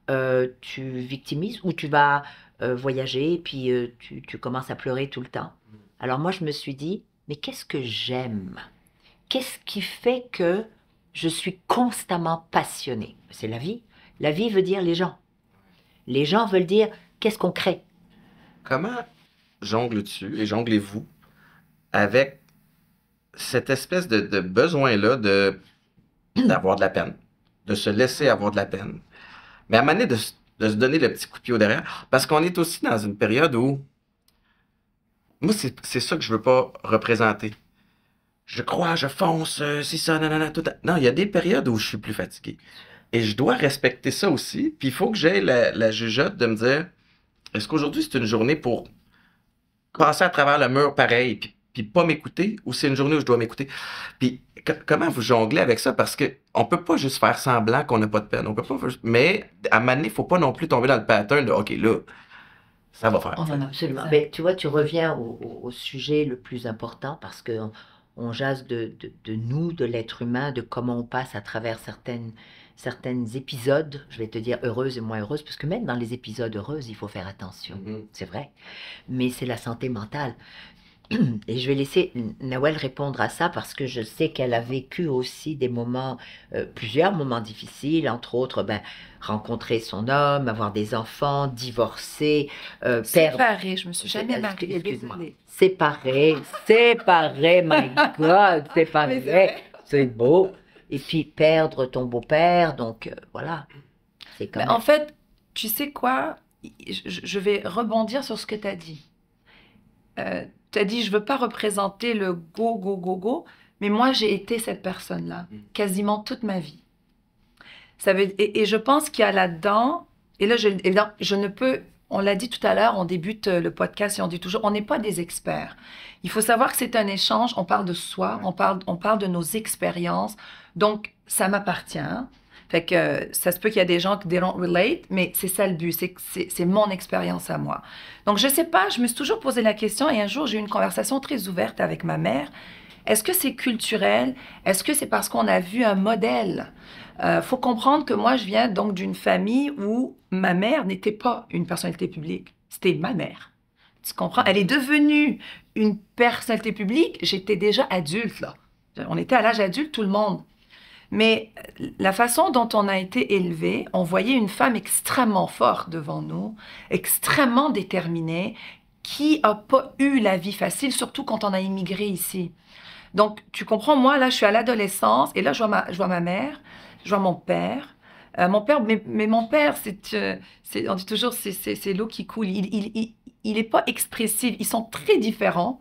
euh, tu victimises ou tu vas euh, voyager, et puis euh, tu, commences à pleurer tout le temps. Mm. Alors moi, je me suis dit, mais qu'est-ce que j'aime Qu'est-ce qui fait que je suis constamment passionnée C'est la vie. La vie veut dire les gens. Les gens veulent dire qu'est-ce qu'on crée. Comment jongles-tu et jonglez-vous avec cette espèce de, de besoin-là de, d'avoir de la peine, de se laisser avoir de la peine, mais à de se donner le petit coup de pied au derrière. Parce qu'on est aussi dans une période où. Moi, c'est ça que je veux pas représenter. Je crois, je fonce, euh, c'est ça, nanana, tout. Non, il y a des périodes où je suis plus fatigué. Et je dois respecter ça aussi. Puis il faut que j'aie la, la jugeote de me dire est-ce qu'aujourd'hui, c'est une journée pour passer à travers le mur pareil, puis pas m'écouter, ou c'est une journée où je dois m'écouter. Puis comment vous jonglez avec ça? Parce que on peut pas juste faire semblant qu'on n'a pas de peine. On peut pas, mais à maner, faut pas non plus tomber dans le pattern de OK, là, ça va faire. absolument. Mais tu vois, tu reviens au, sujet le plus important parce que on, jase de, nous, de l'être humain, de comment on passe à travers certaines certains épisodes, je vais te dire heureuses et moins heureuses, parce que même dans les épisodes heureuses, il faut faire attention, mm-hmm. c'est vrai. Mais c'est la santé mentale. *clears throat* et je vais laisser Nawel répondre à ça parce que je sais qu'elle a vécu aussi des moments, euh, plusieurs moments difficiles, entre autres ben, rencontrer son homme, avoir des enfants, divorcer, euh, séparer. perdre. je me suis euh, jamais mariée. Excuse-moi. Séparer, séparer, *laughs* my God, séparer, C'est beau. Et puis perdre ton beau-père, donc voilà. C'est en fait, tu sais quoi je, je, vais rebondir sur ce que tu as dit. Euh, tu as dit, je veux pas représenter le go, go, go, go, mais moi, j'ai été cette personne-là mm. quasiment toute ma vie. et, je pense qu'il y a là-dedans, et là, je, je ne peux on l'a dit tout à l'heure, on débute euh, le podcast et on dit toujours, on n'est pas des experts. Il faut savoir que c'est un échange, on parle de soi, on, parle, on parle de nos expériences. Donc, ça m'appartient. Fait que ça se peut qu'il y a des gens qui don't relate, mais c'est ça le but, c'est mon expérience à moi. Donc je sais pas, je me suis toujours posé la question et un jour j'ai eu une conversation très ouverte avec ma mère. Est-ce que c'est culturel Est-ce que c'est parce qu'on a vu un modèle euh, faut comprendre que moi, je viens donc d'une famille où ma mère n'était pas une personnalité publique. C'était ma mère. Tu comprends? Elle est devenue une personnalité publique. J'étais déjà adulte, là. On était à l'âge adulte, tout le monde. Mais la façon dont on a été élevé, on voyait une femme extrêmement forte devant nous, extrêmement déterminée, qui a pas eu la vie facile, surtout quand on a immigré ici. Donc, tu comprends, moi, là, je suis à l'adolescence, et là, je vois ma, je vois ma mère, je vois mon père, euh, mon père, mais, mon père, euh, c'est, on dit toujours, c'est l'eau qui coule. Il, il n'est pas expressif. Ils sont très différents.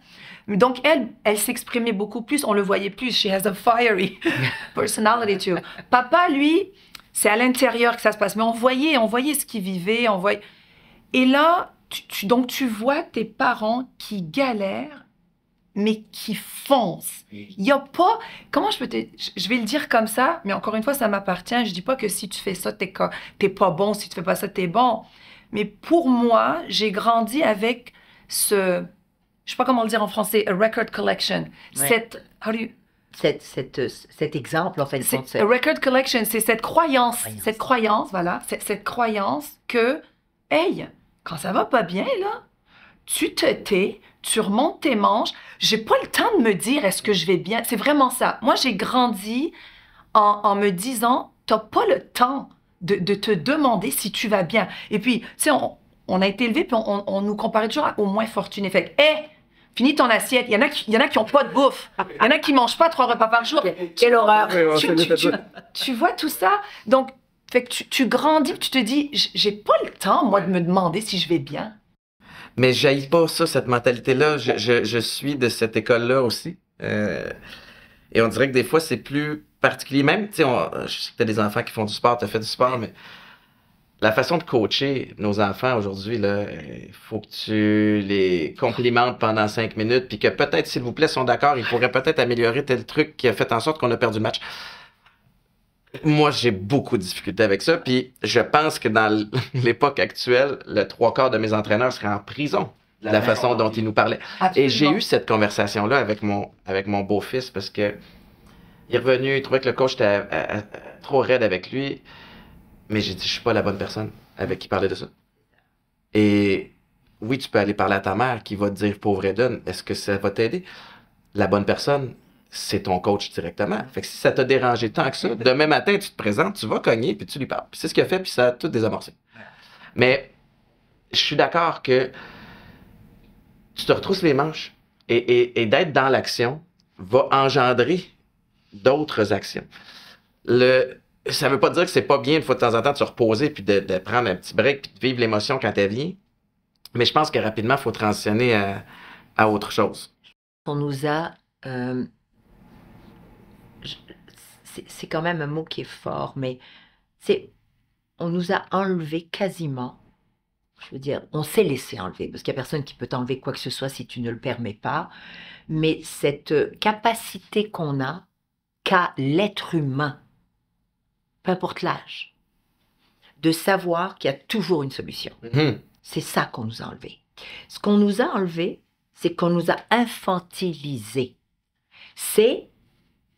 Donc, elle, elle s'exprimait beaucoup plus. On le voyait plus. She has a fiery *laughs* personality too. Papa, lui, c'est à l'intérieur que ça se passe. Mais on voyait, on voyait ce qu'il vivait. On voyait... Et là, donc, tu vois tes parents qui galèrent, mais qui foncent. Il n'y a pas... Comment je peux te... Je vais le dire comme ça, mais encore une fois, ça m'appartient. Je dis pas que si tu fais ça, tu n'es pas bon. Si tu fais pas ça, tu es bon. Mais pour moi, j'ai grandi avec ce, je sais pas comment le dire en français, a record collection. Cette, cette, euh, cet exemple, en fait, A record collection, c'est cette croyance, cette croyance, voilà, cette, croyance que, hey, quand ça va pas bien, là, tu te tais, tu remontes tes manches. J'ai pas le temps de me dire est-ce que je vais bien. C'est vraiment ça. Moi, j'ai grandi en, en, me disant, t'as pas le temps de, te demander si tu vas bien. Et puis, tu sais, on, a été élevé, puis on, nous comparait toujours au moins fortuné. Fait que, hé, finis ton assiette. Il y en a qui, il y en a qui ont pas de bouffe. Il y en a qui mangent pas trois repas par jour. Quelle horreur. Tu, vois tout ça? Donc, fait que tu, grandis, tu te dis, j'ai pas le temps, moi, de me demander si je vais bien. Mais j'aille pas ça, cette mentalité-là. Je, je, suis de cette école-là aussi. Euh, et on dirait que des fois, c'est plus particulier, même, tu sais, tu as des enfants qui font du sport, tu as fait du sport, mais la façon de coacher nos enfants aujourd'hui, là, il faut que tu les complimentes pendant cinq minutes, puis que peut-être, s'il vous plaît, sont d'accord, ils pourraient peut-être améliorer tel truc qui a fait en sorte qu'on a perdu le match. Moi, j'ai beaucoup de difficultés avec ça, puis je pense que dans *laughs* l'époque actuelle, le trois quarts de mes entraîneurs seraient en prison de la, façon dont ils nous parlaient. Et j'ai eu cette conversation-là avec mon, avec mon beau-fils parce que il est revenu, il trouvait que le coach était euh, euh, trop raide avec lui. Mais j'ai dit, je suis pas la bonne personne avec qui parler de ça. Et oui, tu peux aller parler à ta mère qui va te dire, pauvre Eden, est-ce que ça va t'aider? La bonne personne, c'est ton coach directement. Fait que si ça t'a dérangé tant que ça, demain matin, tu te présentes, tu vas cogner, puis tu lui parles. c'est ce qu'il a fait, puis ça a tout désamorcé. Mais je suis d'accord que tu te retrousses les manches et d'être dans l'action va engendrer d'autres actions. Le, ça ne veut pas dire que c'est pas bien une fois de temps en temps de se reposer puis de, prendre un petit break puis de vivre l'émotion quand elle vient. Mais je pense que rapidement, il faut transitionner à, autre chose. On nous a. Euh, c'est quand même un mot qui est fort, mais c'est. On nous a enlevé quasiment. Je veux dire, on s'est laissé enlever, parce qu'il n'y a personne qui peut t'enlever quoi que ce soit si tu ne le permets pas. Mais cette euh, capacité qu'on a l'être humain, peu importe l'âge, de savoir qu'il y a toujours une solution. Mmh. C'est ça qu'on nous a enlevé. Ce qu'on nous a enlevé, c'est qu'on nous a infantilisé. C'est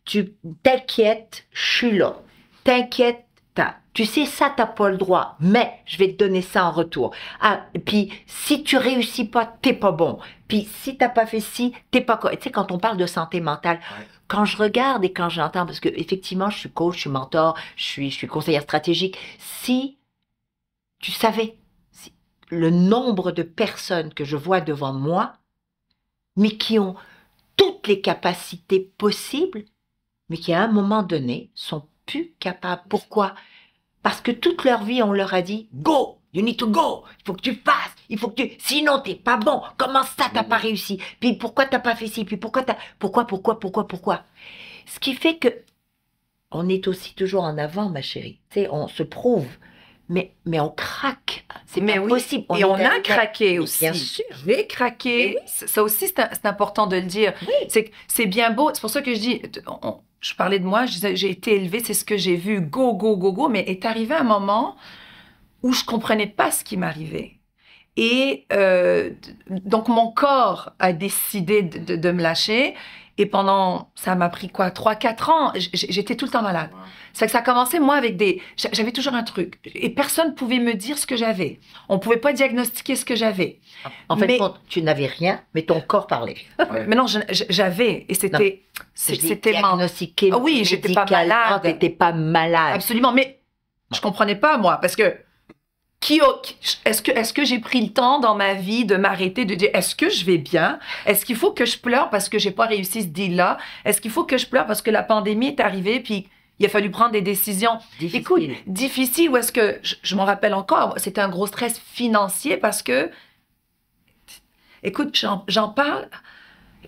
tu t'inquiètes, je suis là. T'inquiète, tu sais, ça, t'as pas le droit, mais je vais te donner ça en retour. Ah, puis si tu réussis pas, t'es pas bon. Puis si t'as pas fait ci, t'es pas... Tu sais, quand on parle de santé mentale, quand je regarde et quand j'entends, parce que effectivement, je suis coach, je suis mentor, je suis, je suis conseillère stratégique, si tu savais le nombre de personnes que je vois devant moi, mais qui ont toutes les capacités possibles, mais qui à un moment donné sont plus capables. Pourquoi parce que toute leur vie, on leur a dit Go You need to go Il faut que tu fasses Il faut que tu... Sinon, t'es pas bon Comment ça, t'as pas réussi Puis pourquoi t'as pas fait ci Puis pourquoi t'as... Pourquoi, pourquoi, pourquoi, pourquoi Ce qui fait que on est aussi toujours en avant, ma chérie. sais, on se prouve. Mais, mais on craque. C'est mais oui. possible. et on a craqué aussi. Bien sûr. J'ai craqué. Ça aussi, c'est, important de le dire. Oui. C'est, c'est bien beau. C'est pour ça que je dis, je parlais de moi, j'ai été élevée, c'est ce que j'ai vu, go, go, go, go, mais est arrivé un moment où je comprenais pas ce qui m'arrivait. Et euh, donc mon corps a décidé de me lâcher et pendant, ça m'a pris quoi, 3-4 ans, j'étais tout le temps malade. C'est que ça commençait moi, avec des. J'avais toujours un truc. Et personne ne pouvait me dire ce que j'avais. On ne pouvait pas diagnostiquer ce que j'avais. Ah, en fait, tu n'avais rien, mais ton corps parlait. *laughs* mais non, j'avais. Et c'était. C'était diagnostiqué. Ah oui, j'étais pas malade. T'étais pas malade. Absolument. Mais je comprenais pas, moi, parce que est-ce que, est que j'ai pris le temps dans ma vie de m'arrêter, de dire est-ce que je vais bien? Est-ce qu'il faut que je pleure parce que j'ai pas réussi ce deal-là? Est-ce qu'il faut que je pleure parce que la pandémie est arrivée puis il a fallu prendre des décisions difficile. Écoute, difficiles ou est-ce que je, je m'en rappelle encore, c'était un gros stress financier parce que écoute, j'en parle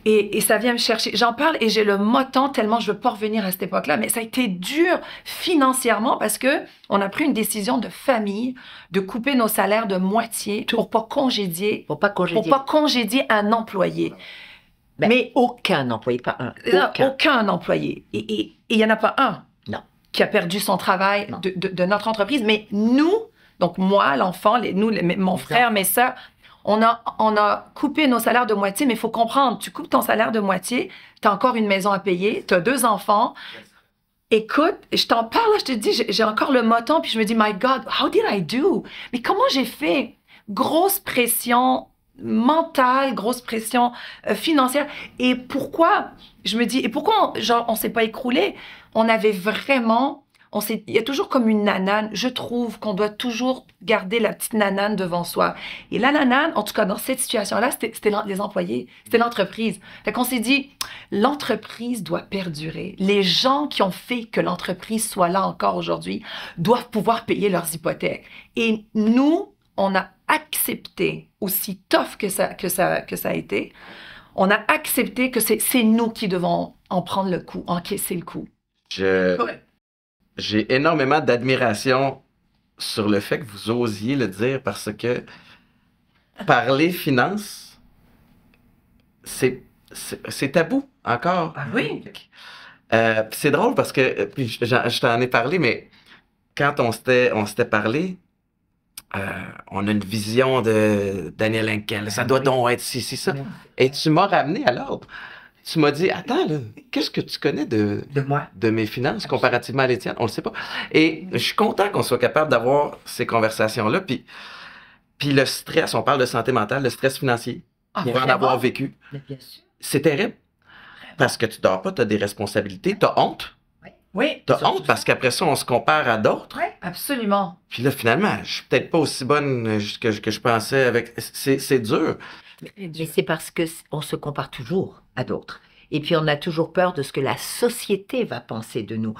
et, ça vient me chercher. J'en parle et j'ai le temps tellement je veux pas revenir à cette époque-là, mais ça a été dur financièrement parce que on a pris une décision de famille de couper nos salaires de moitié pour pas congédier, pour pas congédier, un employé. Ben, mais aucun employé, pas un. Aucun, employé. Et il y en a pas un. Non. Qui a perdu son travail de, notre entreprise, mais nous. Donc moi, l'enfant, nous, mon frère, mes sœurs, on a, on a coupé nos salaires de moitié, mais il faut comprendre, tu coupes ton salaire de moitié, tu as encore une maison à payer, tu as deux enfants. Écoute, je t'en parle, je te dis, j'ai encore le moton, puis je me dis, my God, how did I do? Mais comment j'ai fait? Grosse pression mentale, grosse pression euh, financière. Et pourquoi, je me dis, et pourquoi genre, on s'est pas écroulé? On avait vraiment on il y a toujours comme une nanane. Je trouve qu'on doit toujours garder la petite nanane devant soi. Et la nanane, en tout cas dans cette situation-là, c'était les employés, c'était l'entreprise. Fait qu'on s'est dit, l'entreprise doit perdurer. Les gens qui ont fait que l'entreprise soit là encore aujourd'hui doivent pouvoir payer leurs hypothèques. Et nous, on a accepté, aussi tough que ça, que ça, que ça a été, on a accepté que c'est nous qui devons en prendre le coup, encaisser le coup. Je, j'ai énormément d'admiration sur le fait que vous osiez le dire parce que parler finance, c'est, c'est tabou encore. Ah oui. Euh, c'est drôle parce que puis je, t'en ai parlé, mais quand on s'était on s'était parlé, euh, on a une vision de Daniel Henkel. Ça doit donc être si, si ça. Et tu m'as ramené à l'ordre tu m'as dit, attends, qu'est-ce que tu connais de, moi? de mes finances comparativement à les tiennes? On le sait pas. Et je suis content qu'on soit capable d'avoir ces conversations-là. Puis, puis le stress, on parle de santé mentale, le stress financier, ah, en avoir vécu. C'est terrible. Parce que tu dors pas, tu as des responsabilités, tu as honte. Oui. as honte parce qu'après ça, on se compare à d'autres. Oui, absolument. Puis là, finalement, je suis peut-être pas aussi bonne euh, que, que je pensais avec. C'est dur. Mais c'est parce qu'on se compare toujours d'autres. Et puis on a toujours peur de ce que la société va penser de nous.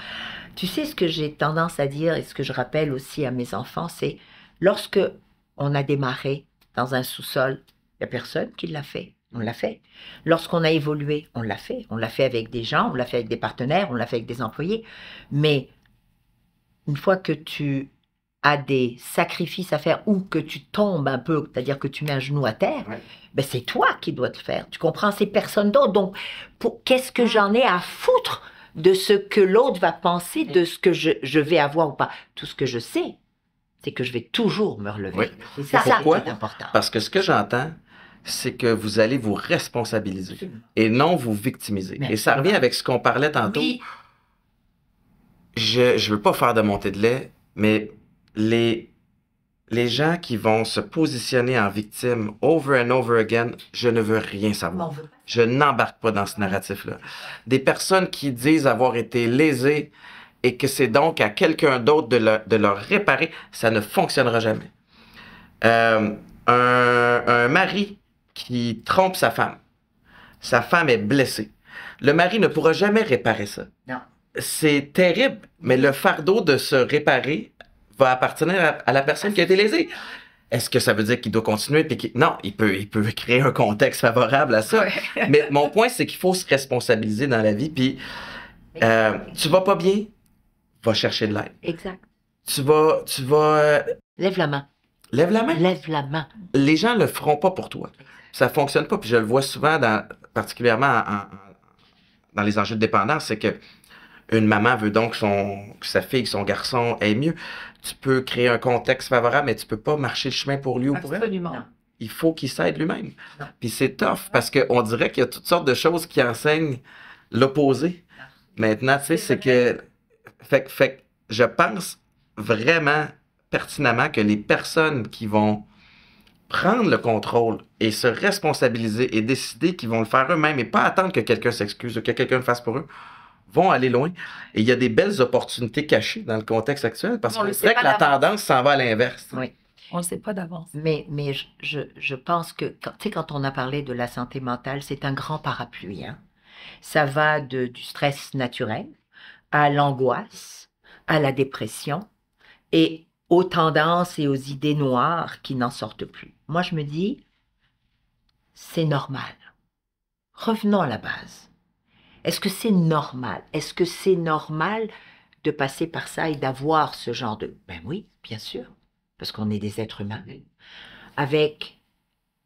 Tu sais ce que j'ai tendance à dire et ce que je rappelle aussi à mes enfants, c'est lorsque on a démarré dans un sous-sol, la personne qui l'a fait. On l'a fait. Lorsqu'on a évolué, on l'a fait. On l'a fait avec des gens, on l'a fait avec des partenaires, on l'a fait avec des employés. Mais une fois que tu à des sacrifices à faire ou que tu tombes un peu, c'est-à-dire que tu mets un genou à terre, ben, c'est toi qui dois le faire. Tu comprends, c'est personne d'autre. Donc, qu'est-ce que j'en ai à foutre de ce que l'autre va penser, de ce que je, vais avoir ou pas Tout ce que je sais, c'est que je vais toujours me relever. Oui. C'est ça, important. Parce que ce que j'entends, c'est que vous allez vous responsabiliser et non vous victimiser. et ça revient avec ce qu'on parlait tantôt. Je ne veux pas faire de montée de lait, mais les, les gens qui vont se positionner en victime over and over again, je ne veux rien savoir. Je n'embarque pas dans ce narratif-là. Des personnes qui disent avoir été lésées et que c'est donc à quelqu'un d'autre de, de leur réparer, ça ne fonctionnera jamais. Euh, un, un mari qui trompe sa femme, sa femme est blessée. Le mari ne pourra jamais réparer ça. Non. C'est terrible, mais le fardeau de se réparer va appartenir à, la personne qui a été lésée est-ce que ça veut dire qu'il doit continuer puis non il peut il peut créer un contexte favorable à ça mais mon point c'est qu'il faut se responsabiliser dans la vie puis euh, tu vas pas bien va chercher de l'aide exact tu vas tu vas euh, lève la main lève la main lève la main les gens le feront pas pour toi ça fonctionne pas puis je le vois souvent dans, particulièrement dans les enjeux de dépendance c'est que une maman veut donc son, que sa fille, son garçon aille mieux tu peux créer un contexte favorable, mais tu ne peux pas marcher le chemin pour lui ou pour elle. Absolument. Il faut qu'il s'aide lui-même. Puis c'est tough parce qu'on dirait qu'il y a toutes sortes de choses qui enseignent l'opposé. Maintenant, tu sais, c'est que. Fait, fait je pense vraiment pertinemment que les personnes qui vont prendre le contrôle et se responsabiliser et décider qu'ils vont le faire eux-mêmes et pas attendre que quelqu'un s'excuse ou que quelqu'un le fasse pour eux, vont aller loin. Et il y a des belles opportunités cachées dans le contexte actuel parce qu'on que la tendance s'en va à l'inverse. Oui. On ne sait pas d'avance. Mais, mais je, pense que, tu sais, quand on a parlé de la santé mentale, c'est un grand parapluie. Hein. Ça va du stress naturel à l'angoisse, à la dépression et aux tendances et aux idées noires qui n'en sortent plus. Moi, je me dis, c'est normal. Revenons à la base. Est-ce que c'est normal Est-ce que c'est normal de passer par ça et d'avoir ce genre de... Ben oui, bien sûr, parce qu'on est des êtres humains, avec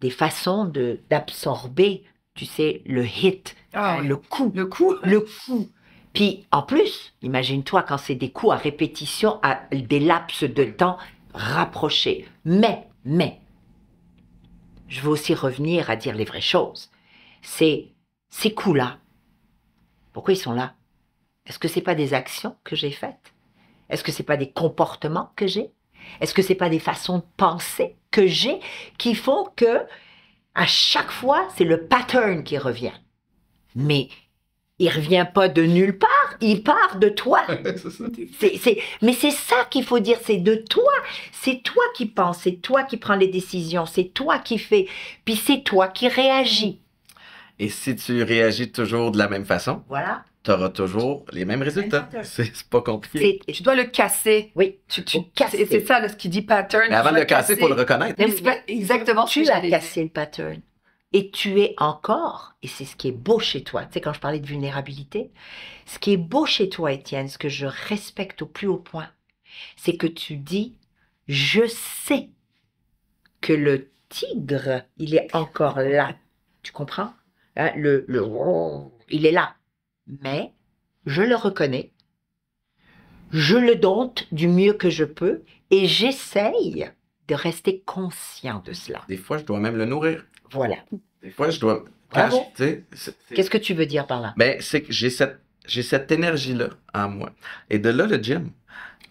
des façons de d'absorber, tu sais, le hit, ah le coup. Le coup. Le coup. Puis en plus, imagine-toi quand c'est des coups à répétition, à des laps de temps rapprochés. Mais, mais, je veux aussi revenir à dire les vraies choses. C'est ces coups-là, pourquoi ils sont là Est-ce que ce n'est pas des actions que j'ai faites Est-ce que ce n'est pas des comportements que j'ai Est-ce que ce n'est pas des façons de penser que j'ai qui font que à chaque fois, c'est le pattern qui revient. Mais il revient pas de nulle part, il part de toi. *laughs* mais c'est ça qu'il faut dire, c'est de toi. C'est toi qui penses, c'est toi qui prends les décisions, c'est toi qui fais, puis c'est toi qui réagis. Et si tu réagis toujours de la même façon, voilà. tu auras toujours les mêmes résultats. C'est pas compliqué. Tu dois le casser. Oui. Tu, tu C'est ça ce qui dit pattern. Mais avant de le casser, il faut le reconnaître. exactement tu as cassé le pattern. Et tu es encore, et c'est ce qui est beau chez toi, tu sais, quand je parlais de vulnérabilité, ce qui est beau chez toi, Étienne, ce que je respecte au plus haut point, c'est que tu dis, je sais que le tigre, il est encore là. Tu comprends Hein, le, il est là. Mais je le reconnais, je le dompte du mieux que je peux et j'essaye de rester conscient de cela. Des fois, je dois même le nourrir. Voilà. Des fois, je dois. Qu'est-ce que tu veux dire par là Mais ben, C'est que j'ai cette, j'ai cette énergie-là à moi. Et de là, le gym.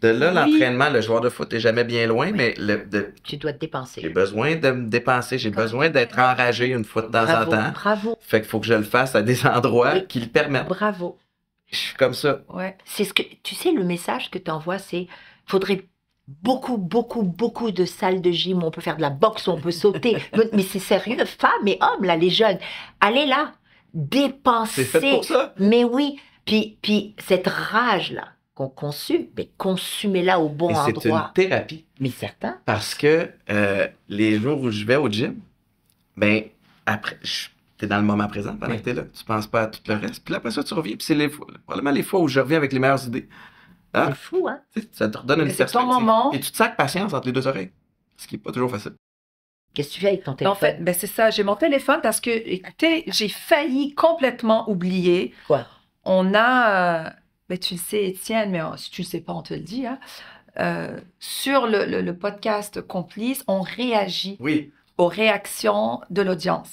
De là, l'entraînement, le joueur de foot est jamais bien loin, mais le, tu dois te dépenser. J'ai besoin de me dépenser, j'ai besoin d'être enragé une fois de temps en temps. Bravo. Fait qu'il faut que je le fasse à des *laughs* endroits qui le permettent. Bravo. Je suis comme ça. Ouais. C'est ce que tu sais, le message que tu envoies, c'est faudrait beaucoup, beaucoup, beaucoup de salles de gym, on peut faire de la boxe, on peut sauter. *laughs* mais c'est sérieux, femmes et hommes, là, les jeunes. Allez là, dépensez. C'est pour ça. Mais oui. Puis, puis cette rage-là, qu'on consume, mais consumez-la au bon Et endroit. C'est une thérapie. Mais certain. Parce que euh, les jours où je vais au gym, ben après, tu es dans le moment présent pendant que tu es là. Tu penses pas à tout le reste. Puis après ça, tu reviens. Puis c'est les, probablement les fois où je reviens avec les meilleures idées. Hein? C'est fou, hein? ça te redonne une perspective. Ton moment. Et tu te sacs patience entre les deux oreilles, ce qui n'est pas toujours facile. Qu'est-ce que tu fais avec ton téléphone? Ben, en fait, ben c'est ça, j'ai mon téléphone parce que écoutez, j'ai failli complètement oublier. Quoi? On a euh, tu sais, Étienne, mais si tu le sais pas, on te le dit. Hein. Euh, sur le, le, podcast Complice, on réagit oui. aux réactions de l'audience.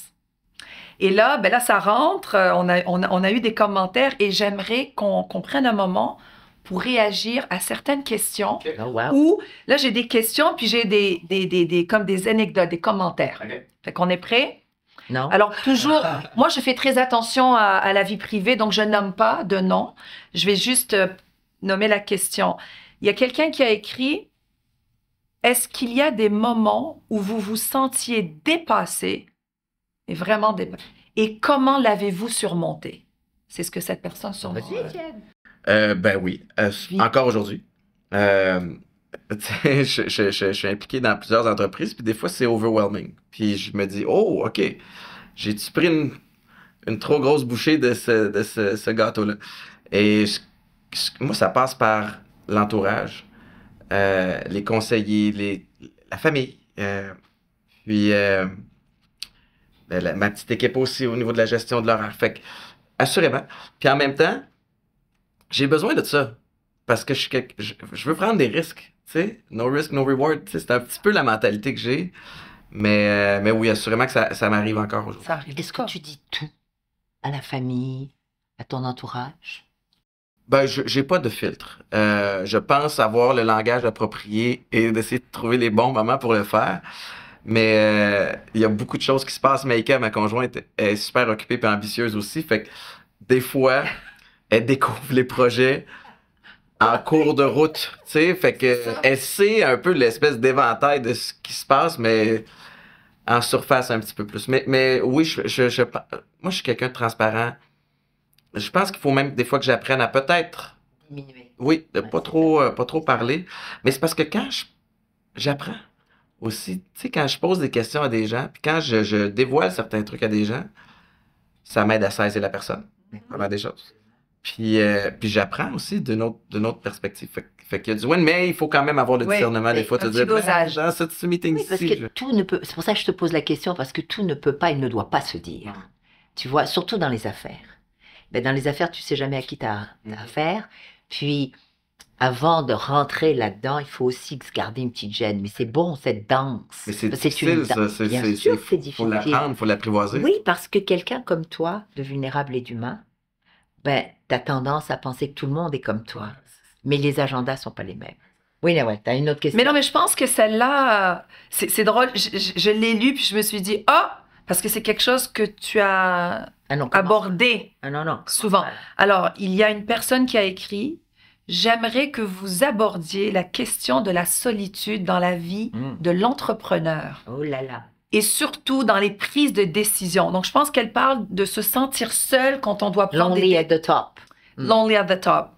Et là, ben là, ça rentre. Euh, on a, on a, eu des commentaires et j'aimerais qu'on prenne un moment pour réagir à certaines questions. Oh, Ou là, j'ai des questions, puis j'ai des, des, des, comme des anecdotes, des commentaires. Fait qu'on est prêt? Non. Alors toujours, moi je fais très attention à, la vie privée, donc je nomme pas de nom. Je vais juste euh, nommer la question. Il y a quelqu'un qui a écrit Est-ce qu'il y a des moments où vous vous sentiez dépassé et vraiment dépassé Et comment l'avez-vous surmonté C'est ce que cette personne surmonte. Euh, ben euh, oui, encore aujourd'hui. Euh, *laughs* je, je, je, je, suis impliqué dans plusieurs entreprises, puis des fois, c'est overwhelming. Puis je me dis, oh, OK, j'ai-tu pris une, une, trop grosse bouchée de ce, de ce, ce gâteau-là? Et moi, ça passe par l'entourage, euh, les conseillers, les, la famille. Euh, puis euh, ben, ma petite équipe aussi au niveau de la gestion de l'horaire. Fait assurément. Puis en même temps, j'ai besoin de ça. Parce que je, je veux prendre des risques no risk, no reward. C'est un petit peu la mentalité que j'ai. Mais, euh, mais oui, assurément que ça, m'arrive encore aujourd'hui. Ça Est-ce que tu dis tout à la famille, à ton entourage? Ben, j'ai pas de filtre. Euh, je pense avoir le langage approprié et d'essayer de trouver les bons moments pour le faire. Mais euh, il y a beaucoup de choses qui se passent. Maïka, ma conjointe, est super occupée et ambitieuse aussi. Fait que des fois, elle découvre les projets en cours de route, tu sais, fait que elle sait un peu l'espèce d'éventail de ce qui se passe, mais en surface un petit peu plus. Mais, mais oui, je, je, moi, je suis quelqu'un de transparent. Je pense qu'il faut même des fois que j'apprenne à peut-être... Oui, de pas, trop, euh, pas trop parler. Mais c'est parce que quand j'apprends aussi, tu sais, quand je pose des questions à des gens, puis quand je, dévoile certains trucs à des gens, ça m'aide à saisir la personne. Mhm. a des choses. Puis, euh, puis j'apprends aussi d'une autre, perspective. Fait, qu'il y a du mais il faut quand même avoir le discernement des fois. tu te petit dire, dosage. Ben, ce meeting parce que tout ne peut. C'est pour ça que je te pose la question parce que tout ne peut pas et ne doit pas se dire. Tu vois, surtout dans les affaires. Ben, dans les affaires, tu sais jamais à qui t'as mm-hmm. affaire. Puis, avant de rentrer là-dedans, il faut aussi se garder une petite gêne. Mais c'est bon, cette danse. Mais c'est difficile, une c'est difficile. faut l'apprendre, il faut l'apprivoiser. Oui, parce que quelqu'un comme toi, de vulnérable et d'humain, ben, tu as tendance à penser que tout le monde est comme toi. Mais les agendas sont pas les mêmes. Oui, ouais tu as une autre question. Mais non, mais je pense que celle-là, c'est drôle. Je, l'ai lue, puis je me suis dit, oh! parce que c'est quelque chose que tu as ah abordé ah non, non, souvent. Alors, il y a une personne qui a écrit, j'aimerais que vous abordiez la question de la solitude dans la vie mmh. de l'entrepreneur. Oh là là et surtout dans les prises de décision. Donc, je pense qu'elle parle de se sentir seule quand on doit prendre Lonely at the top. Hmm. Lonely at the top.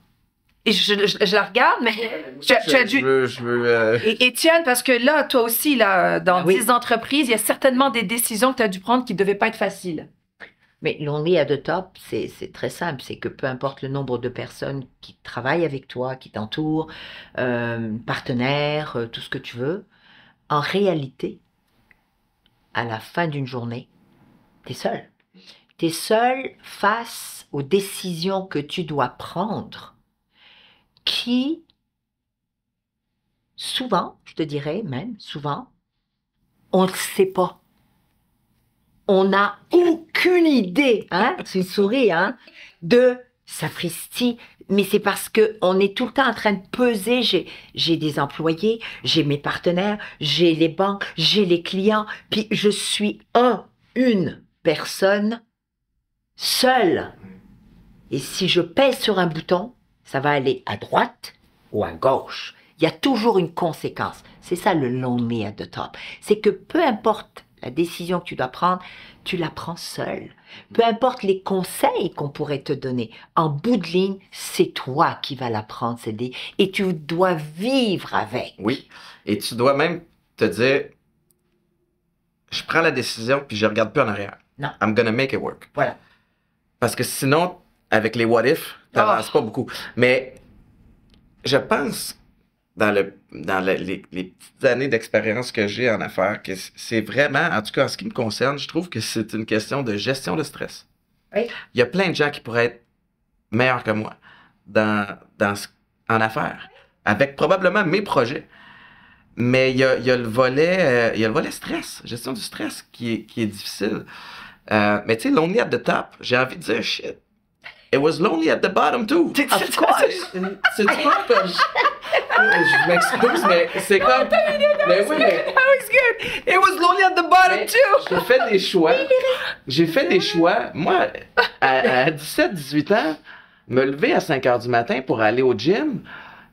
Et je, la regarde, mais tu, je, as dû... Veux, euh, et, Étienne, parce que là, toi aussi, là, dans oui. entreprises, il y a certainement des décisions que tu as dû prendre qui ne devaient pas être faciles. Mais lonely at the top, c'est très simple. C'est que peu importe le nombre de personnes qui travaillent avec toi, qui t'entourent, euh, partenaires, euh, tout ce que tu veux, en réalité, à la fin d'une journée, tu es seul. Tu es seul face aux décisions que tu dois prendre qui, souvent, je te dirais même, souvent, on ne sait pas. On n'a aucune idée, hein, c'est une souris, hein, de Sapristi, mais c'est parce que on est tout le temps en train de peser. J'ai, des employés, j'ai mes partenaires, j'ai les banques, j'ai les clients, puis je suis un, une personne seule. Et si je pèse sur un bouton, ça va aller à droite ou à gauche. Il y a toujours une conséquence. C'est ça le me at the top. C'est que peu importe la décision que tu dois prendre, tu la prends seule. Peu importe les conseils qu'on pourrait te donner, en bout de ligne, c'est toi qui vas la prendre, c'est dit, Et tu dois vivre avec. Oui. Et tu dois même te dire, je prends la décision puis je regarde plus en arrière. Non. I'm gonna make it work. Voilà. Parce que sinon, avec les what if, tu n'avances oh. pas beaucoup. Mais je pense dans, le, dans les, les, petites années d'expérience que j'ai en affaires, que c'est vraiment, en tout cas en ce qui me concerne, je trouve que c'est une question de gestion de stress. Il y a plein de gens qui pourraient être meilleurs que moi dans, dans ce, en affaires, avec probablement mes projets. Mais il y a, il y a le volet, euh, il y a le volet stress, gestion du stress qui est, qui est difficile. Euh, mais tu sais, lonely at the top, j'ai envie de dire shit. It was lonely at the bottom too. Of course. C'est je m'excuse, mais c'est comme. mais oui, mais. It was lonely at the bottom too. J'ai fait des choix. J'ai fait des choix. Moi, à, 17-18 ans, me lever à 5 heures du matin pour aller au gym,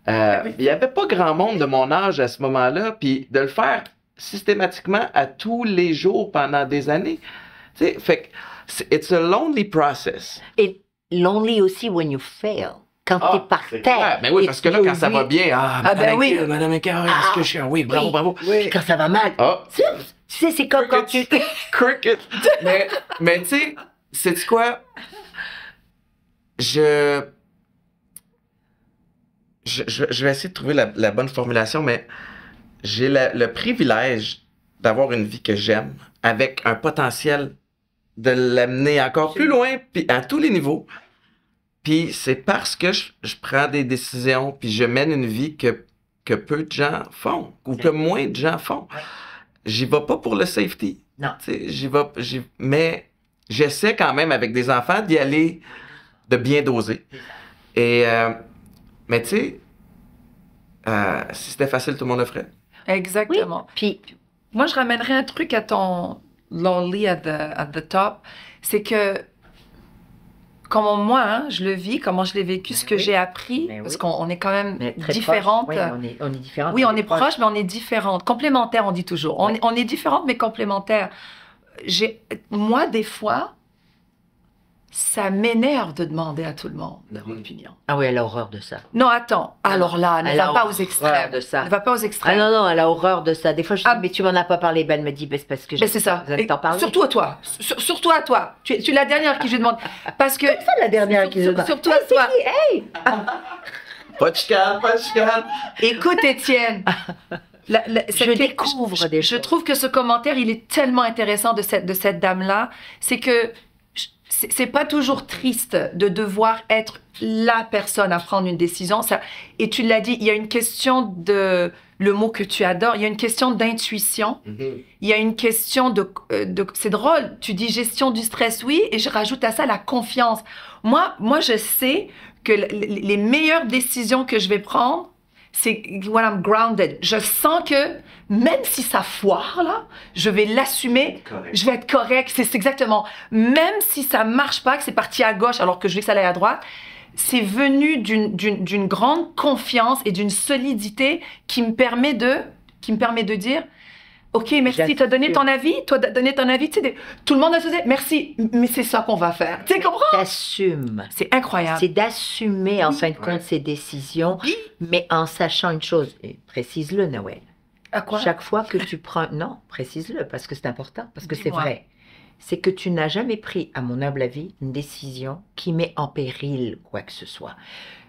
euh, ah il n'y avait pas grand monde de mon âge à ce moment-là, puis de le faire systématiquement à tous les jours pendant des années. Tu sais, fait que, it's a lonely process. It's lonely aussi when you fail quand tu ah, t'es par terre. Ben oui, parce que là, quand ça va bien, ah, ah ben oui. Madame ah, est-ce que je suis ah Oui, bravo, bravo. Puis quand ça va mal, tu sais, c'est comme quand tu. Cricket. *laughs* mais mais tu sais, c'est quoi? Je... je. Je, vais essayer de trouver la, la bonne formulation, mais j'ai le privilège d'avoir une vie que j'aime avec un potentiel de l'amener encore plus loin, puis à tous les niveaux. Puis c'est parce que je, prends des décisions, puis je mène une vie que, peu de gens font, ou que moins de gens font. J'y vais pas pour le safety. Non. J'y mais j'essaie quand même avec des enfants d'y aller, de bien doser. Et, euh, mais tu sais, euh, si c'était facile, tout le monde le ferait. Exactement. Puis, moi, je ramènerais un truc à ton lonely at the, at the top. C'est que comment moi, hein, je le vis, comment je l'ai vécu, ce que j'ai appris, parce qu'on est quand même différentes. oui, on, est, proches, proche, mais on est différentes. Complémentaires, on dit toujours. On, on est différentes, mais complémentaires. Moi, des fois, ça m'énerve de demander à tout le monde leur opinion. Ah oui, elle a horreur de ça. Non, attends. Alors là, ne elle va pas aux extrêmes. de ça. Ne va pas aux extrêmes. Ah non, non, elle a horreur de ça. Des fois, je ah, mais tu m'en as pas parlé. Ben, elle me dit, ben, c'est parce que je. Ben, mais c'est ça. t'en parler. Surtout à toi. surtout à toi. Tu, es la dernière qui je demande. Parce que. Comme ça, la dernière qui je demande. Surtout à toi. Hey! *laughs* Pochka, pochka. Écoute, Étienne. je découvre des choses. Je trouve que ce commentaire, il est tellement intéressant de cette, de cette dame-là. C'est que c'est pas toujours triste de devoir être la personne à prendre une décision. Ça, et tu l'as dit, il y a une question de le mot que tu adores, il y a une question d'intuition, mm-hmm. il y a une question de, euh, de c'est drôle, tu dis gestion du stress, oui, et je rajoute à ça la confiance. Moi, moi je sais que les meilleures décisions que je vais prendre, c'est when I'm grounded. Je sens que même si ça foire, là, je vais l'assumer, je vais être correct. C'est exactement. Même si ça marche pas, que c'est parti à gauche alors que je vais que ça aille à droite, c'est venu d'une grande confiance et d'une solidité qui me permet de, qui me permet de dire, OK, merci. Tu as donné ton avis. Tu as donné ton avis. Tout le monde a sauté, merci, mais c'est ça qu'on va faire. Tu comprends? T'assumes. C'est incroyable. C'est d'assumer, en fin de compte, ses décisions, mais en sachant une chose. Précise-le, Noël. À quoi? Chaque fois que tu prends. Non, précise-le, parce que c'est important, parce que c'est vrai. C'est que tu n'as jamais pris, à mon humble avis, une décision qui met en péril quoi que ce soit.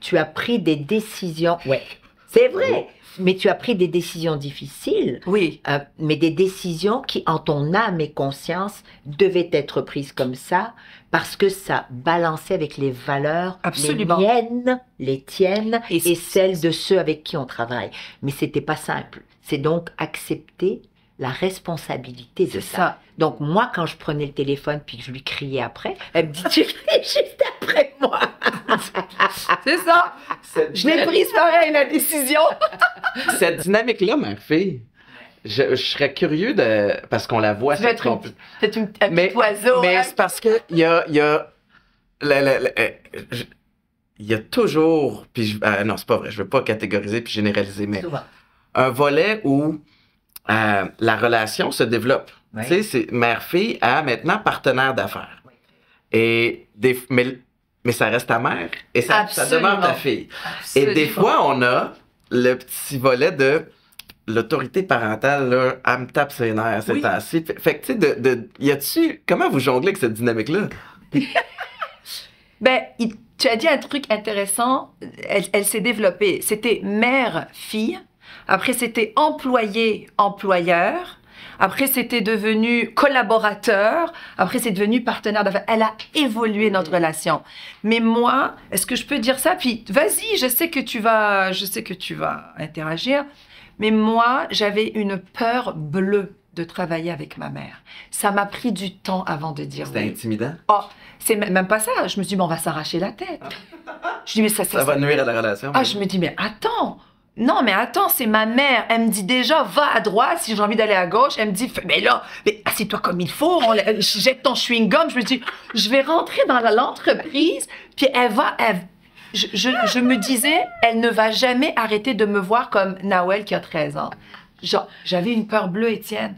Tu as pris des décisions. Ouais, c'est vrai mais tu as pris des décisions difficiles. Oui. Euh, mais des décisions qui, en ton âme et conscience, devaient être prises comme ça parce que ça balançait avec les valeurs, Absolument. les miennes, les tiennes et, celles de ceux avec qui on travaille. Mais c'était pas simple. C'est donc accepter la responsabilité de ça. Donc moi, quand je prenais le téléphone puis que je lui criais après, elle me dit *laughs* tu juste après moi. *laughs* c'est ça. je n'ai prise pareil, la décision. *laughs* Cette dynamique-là, ma fille. Je, serais curieux de. Parce qu'on la voit. C'est une, une, un oiseau. Mais hein. c'est parce qu'il y a. Y a il y a eh, toujours, puis ah, non, c'est pas vrai, je veux pas catégoriser puis généraliser, mais un volet où euh, la relation se développe. Tu sais, c'est mère-fille a maintenant partenaire d'affaires. Et des, mais mais ça reste ta mère et ça, demeure ta fille. Et des fois, on a le petit volet de l'autorité parentale, là, elle me tape ses nerfs c'est Fait que, tu sais, de, de, y a-tu. Comment vous jonglez avec cette dynamique-là? *laughs* ben, tu as dit un truc intéressant. Elle, elle s'est développée. C'était mère-fille. Après, c'était employé-employeur. Après, c'était devenu collaborateur. Après, c'est devenu partenaire d'affaires. Elle a évolué notre relation. Mais moi, est-ce que je peux dire ça Puis, vas-y, je sais que tu vas, je sais que tu vas interagir. Mais moi, j'avais une peur bleue de travailler avec ma mère. Ça m'a pris du temps avant de dire C'était intimidant? Oh, c'est même pas ça. Je me suis dit, bon, on va s'arracher la tête. Je dis, mais ça, va nuire à la relation. Ah, je me dis, mais attends, non, mais attends, c'est ma mère. Elle me dit déjà, va à droite si j'ai envie d'aller à gauche. Elle me dit, mais là, mais assieds-toi comme il faut. je jette ton chewing-gum. Je me dis, je vais rentrer dans l'entreprise. Puis elle va, elle, je, je, me disais, elle ne va jamais arrêter de me voir comme Nawel qui a 13 ans. J'avais une peur bleue, Étienne.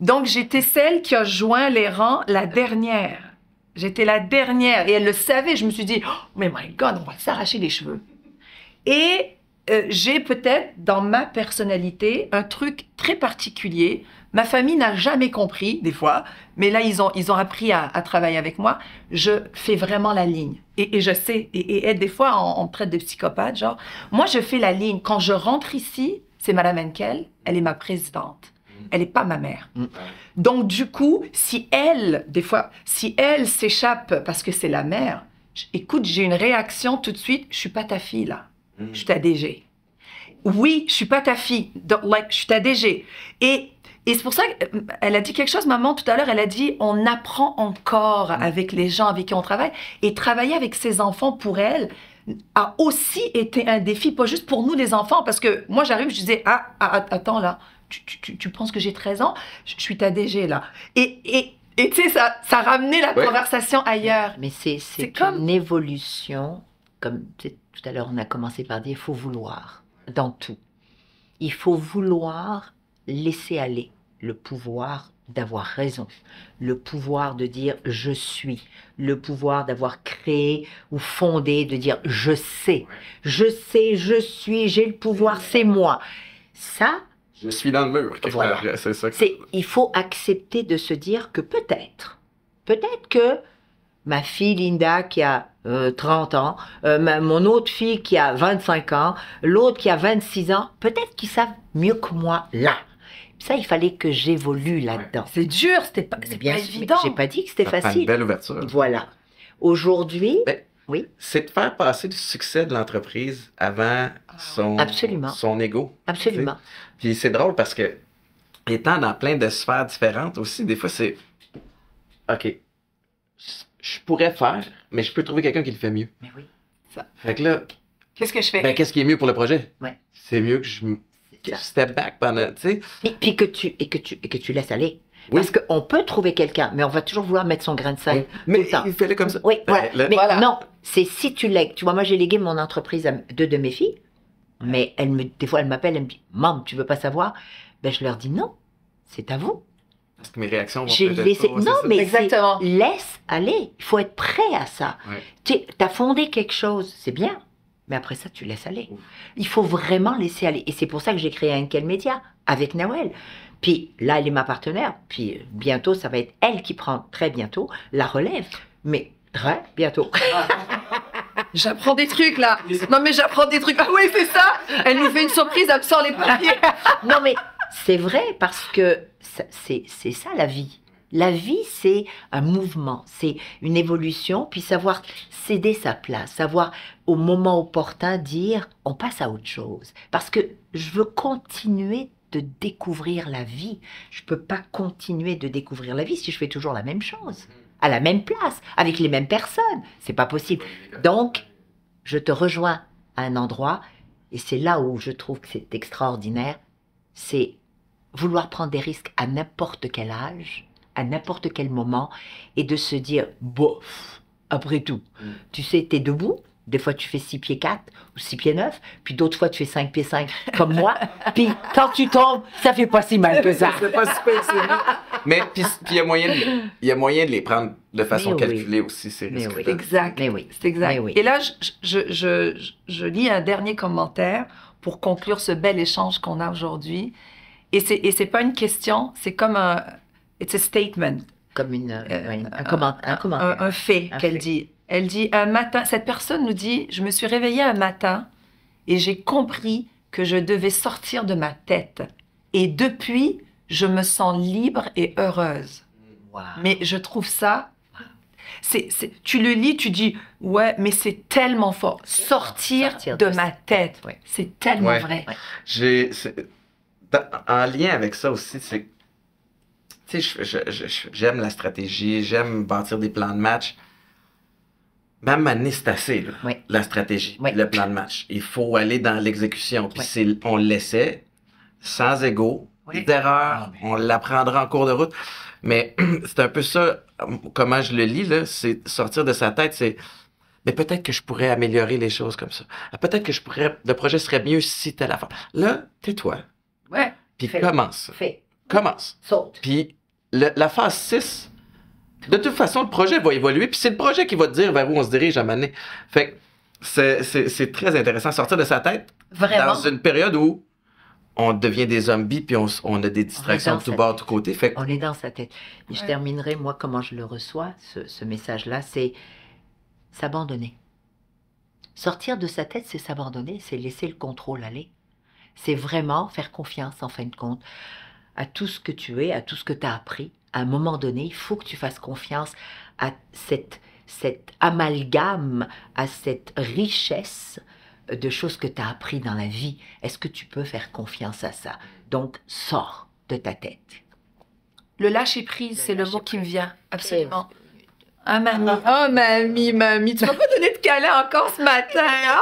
Donc, j'étais celle qui a joint les rangs la dernière. J'étais la dernière. Et elle le savait. Je me suis dit, oh, mais my God, on va s'arracher les cheveux. Et euh, j'ai peut-être dans ma personnalité un truc très particulier. Ma famille n'a jamais compris, des fois, mais là, ils ont, appris à, travailler avec moi. Je fais vraiment la ligne. Et, je sais, et, des fois, on, traite de psychopathe, genre, moi, je fais la ligne. Quand je rentre ici, c'est Madame Henkel, elle est ma présidente. Mm. Elle n'est pas ma mère. Mm. Donc, du coup, si elle, des fois, si elle s'échappe parce que c'est la mère, écoute, j'ai une réaction tout de suite, je suis pas ta fille, là. Mm. je suis ta DG. Oui, je suis pas ta fille, je suis ta DG. Et, et c'est pour ça qu'elle euh, a dit quelque chose, maman, tout à l'heure, elle a dit, on apprend encore mm. avec les gens avec qui on travaille, et travailler avec ses enfants pour elle, a aussi été un défi, pas juste pour nous les enfants, parce que moi j'arrive, je disais, ah, ah, ah attends là, tu, tu, tu penses que j'ai 13 ans je, suis ta DG là. Et, et, et tu sais, ça, ça ramenait la conversation ailleurs. Mais c'est comme... une évolution, comme tout à l'heure, on a commencé par dire il faut vouloir dans tout. Il faut vouloir laisser aller le pouvoir d'avoir raison, le pouvoir de dire je suis, le pouvoir d'avoir créé ou fondé, de dire je sais, je sais, je suis, j'ai le pouvoir, c'est moi. Ça... Je suis dans le mur. Il faut accepter de se dire que peut-être, peut-être que ma fille Linda qui a 30 euh, ans, euh, mon autre fille qui a 25 ans, l'autre qui a 26 ans, peut-être qu'ils savent mieux que moi là. Ça, il fallait que j'évolue là-dedans. C'est dur, c'était pas, c'est bien évident. J'ai pas dit que c'était facile. Une belle ouverture. Voilà. Aujourd'hui, ben, oui. C'est de faire passer le succès de l'entreprise avant ah son, Absolument. son ego. Absolument. Puis c'est drôle parce que étant dans plein de sphères différentes aussi, des fois c'est OK je pourrais faire, mais je peux trouver quelqu'un qui le fait mieux. Mais oui, ça. Fait que là. Qu'est-ce que je fais? Ben, qu'est-ce qui est mieux pour le projet? Ouais. C'est mieux que je step back pendant, tu sais. Puis, que tu, et que tu, et que tu laisses aller. Oui. Parce qu'on peut trouver quelqu'un, mais on va toujours vouloir mettre son grain de sel. Mais tout le temps. il comme ça. Oui, mais non, c'est si tu lègues. Tu vois, moi, j'ai légué mon entreprise à deux de mes filles, mais elle me, des fois, elle m'appelle, elle me dit Maman, tu veux pas savoir Ben, je leur dis non, c'est à vous mes réactions vont être Non, mais Laisse aller. Il faut être prêt à ça. Tu as fondé quelque chose, c'est bien. Mais après ça, tu laisses aller. Il faut vraiment laisser aller. Et c'est pour ça que j'ai créé quel Média, avec Nawel. Puis là, elle est ma partenaire. Puis euh, bientôt, ça va être elle qui prend très bientôt la relève. Mais très bientôt. *laughs* J'apprends des trucs là. Non mais j'apprends des trucs. Ah oui, c'est ça. Elle nous fait une surprise, elle sort les papiers. *laughs* non mais c'est vrai parce que c'est ça la vie. La vie, c'est un mouvement, c'est une évolution, puis savoir céder sa place, savoir au moment opportun dire on passe à autre chose. Parce que je veux continuer de découvrir la vie. Je ne peux pas continuer de découvrir la vie si je fais toujours la même chose, à la même place, avec les mêmes personnes. C'est pas possible. Donc, je te rejoins à un endroit, et c'est là où je trouve que c'est extraordinaire, c'est vouloir prendre des risques à n'importe quel âge, à n'importe quel moment, et de se dire, bof, après tout, mm. tu sais, tu es debout, des fois, tu fais 6 pieds 4 ou 6 pieds 9, puis d'autres fois, tu fais 5 pieds 5 comme moi. *laughs* puis quand tu tombes, ça fait pas si mal que ça. *laughs* c'est pas super, Mais puis il y a moyen de les prendre de façon calculée aussi, ces risques là Mais oui. C'est exact. Et là, je, je, je, je, lis un dernier commentaire pour conclure ce bel échange qu'on a aujourd'hui. Et c'est pas une question, c'est comme un. It's a statement. Comme une, euh, euh, un, commentaire. Un, fait qu'elle dit. Elle dit un matin, cette personne nous dit Je me suis réveillée un matin et j'ai compris que je devais sortir de ma tête. Et depuis, je me sens libre et heureuse. Mais je trouve ça. C'est tu le lis, tu dis ouais, mais c'est tellement fort. Sortir, de, ma tête, c'est tellement vrai. J'ai en lien avec ça aussi, c'est tu sais, j'aime la stratégie, j'aime bâtir des plans de match. Même ben, à la stratégie, le plan de match. Il faut aller dans l'exécution. Puis on l'essaie, sans ego, d'erreur, erreurs ah, on l'apprendra en cours de route. Mais *clears throat* c'est un peu ça, comment je le lis, là, c'est sortir de sa tête, c'est mais peut-être que je pourrais améliorer les choses comme ça. Peut-être que je pourrais, le projet serait mieux si la fin. Là, tais-toi commence. Fait. Commence. Saute. Puis la phase 6, de toute façon, le projet va évoluer, puis c'est le projet qui va te dire vers où on se dirige à maner. Fait c'est très intéressant, sortir de sa tête dans une période où on devient des zombies, puis on, on a des distractions de tout bord, de tout côté. Fait On est dans sa tête. je terminerai, moi, comment je le reçois, ce message-là, c'est s'abandonner. Sortir de sa tête, c'est s'abandonner, c'est laisser le contrôle aller. C'est vraiment faire confiance, en fin de compte, à tout ce que tu es, à tout ce que tu as appris. À un moment donné, il faut que tu fasses confiance à cette, amalgame, à cette richesse de choses que tu as appris dans la vie. Est-ce que tu peux faire confiance à ça Donc, sors de ta tête. Le lâcher prise, c'est le mot qui me vient, absolument. Eh ah, mamie. Ah. Oh, mamie, mamie. Tu vas pas donné de câlin encore ce matin. Hein?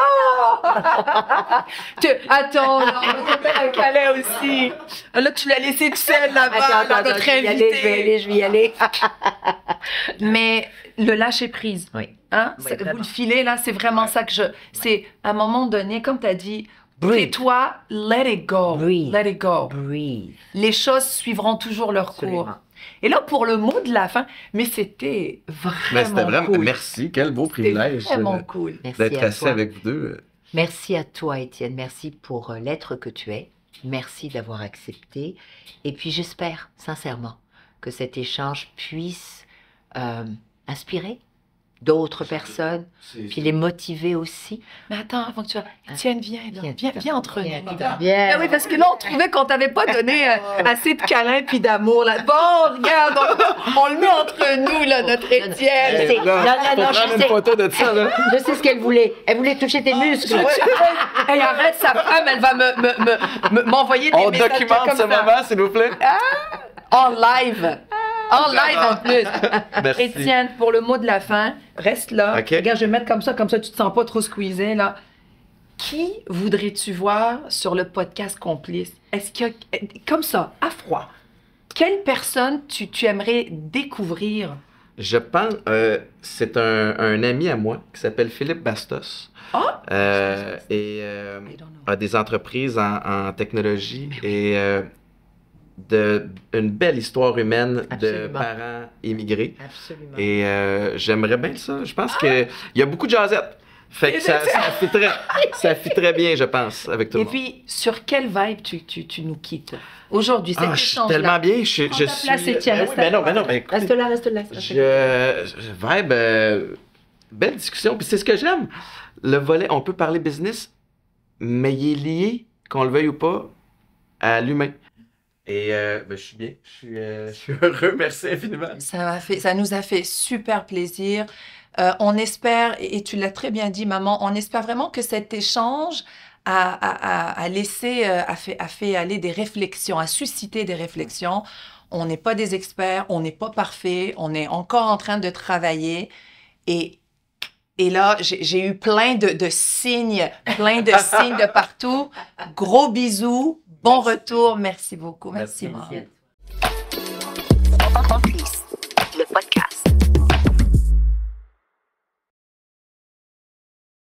*laughs* Attends, on va faire un câlin aussi. Ah, là, tu l'as laissé toute seule là-bas. Attends, notre je vais y je vais y aller, vais y aller. Mais le lâcher prise. Oui. Hein? vous le filez, là, c'est vraiment ça que je. C'est à un moment donné, comme tu as dit, Breathe. toi let it go. Let it go. Breathe. Les choses suivront toujours leur cours. Et là, pour le mot de la fin, mais c'était ben, vraiment, Merci, quel beau privilège euh, d'être assis avec vous deux. Merci à toi, Étienne. Merci pour euh, l'être que tu es. Merci d'avoir accepté. Et puis j'espère sincèrement que cet échange puisse euh, inspirer, d'autres personnes, puis les motiver aussi. Mais attends, avant que tu vas, Étienne, hein. viens, viens, viens, entre nous. Viens, ah oui, parce que là, on trouvait qu'on t'avait pas donné euh, oh. assez de câlins puis d'amour. Là. Bon, regarde, on, le met entre nous, là, notre Étienne. Non, non, non, je sais. Je sais ce qu'elle voulait. Elle voulait toucher tes oh, muscles. Elle arrête, sa femme, elle va me, m'envoyer me, me, m'envoyer des on documente comme ça. maman, s'il vous plaît. Ah, en live. Oh, en live en plus. *laughs* Merci. pour le mot de la fin, reste là. Regarde, je vais mettre comme ça, comme ça tu te sens pas trop squeezé là. Qui voudrais-tu voir sur le podcast complice? Est-ce que, eh, comme ça, à froid, quelle personne tu, aimerais découvrir? Je pense, euh, c'est un, ami à moi qui s'appelle Philippe Bastos. Ah! Euh, et euh, a des entreprises en, technologie. Ben de une belle histoire humaine de parents immigrés. Absolument. Et euh, j'aimerais bien ça. Je pense qu'il y a beaucoup de jasettes. Fait que ça, ça, fit très, ça fit très bien, je pense, avec tout le monde. Et puis, sur quelle vibe tu, tu, nous quittes aujourd'hui? Ah, je suis tellement bien. Je, je suis... place tiens, ben reste ben non, mais ben non, Mais Reste là, reste là. Je... Vibe, euh, belle discussion. Puis c'est ce que j'aime. Le volet, on peut parler business, mais il est lié, qu'on le veuille ou pas, à l'humain. Et euh, ben, je suis bien, euh, *laughs* je suis, heureux, merci infiniment. Ça, fait, ça nous a fait super plaisir. Euh, on espère, et tu l'as très bien dit, maman, on espère vraiment que cet échange a, laissé, a fait, aller des réflexions, a suscité des réflexions. On n'est pas des experts, on n'est pas parfait, on est encore en train de travailler. Et, et là, j'ai eu plein de signes, plein de *laughs* signes de partout. Gros bisous, Bon retour. Merci beaucoup. Merci, merci. Le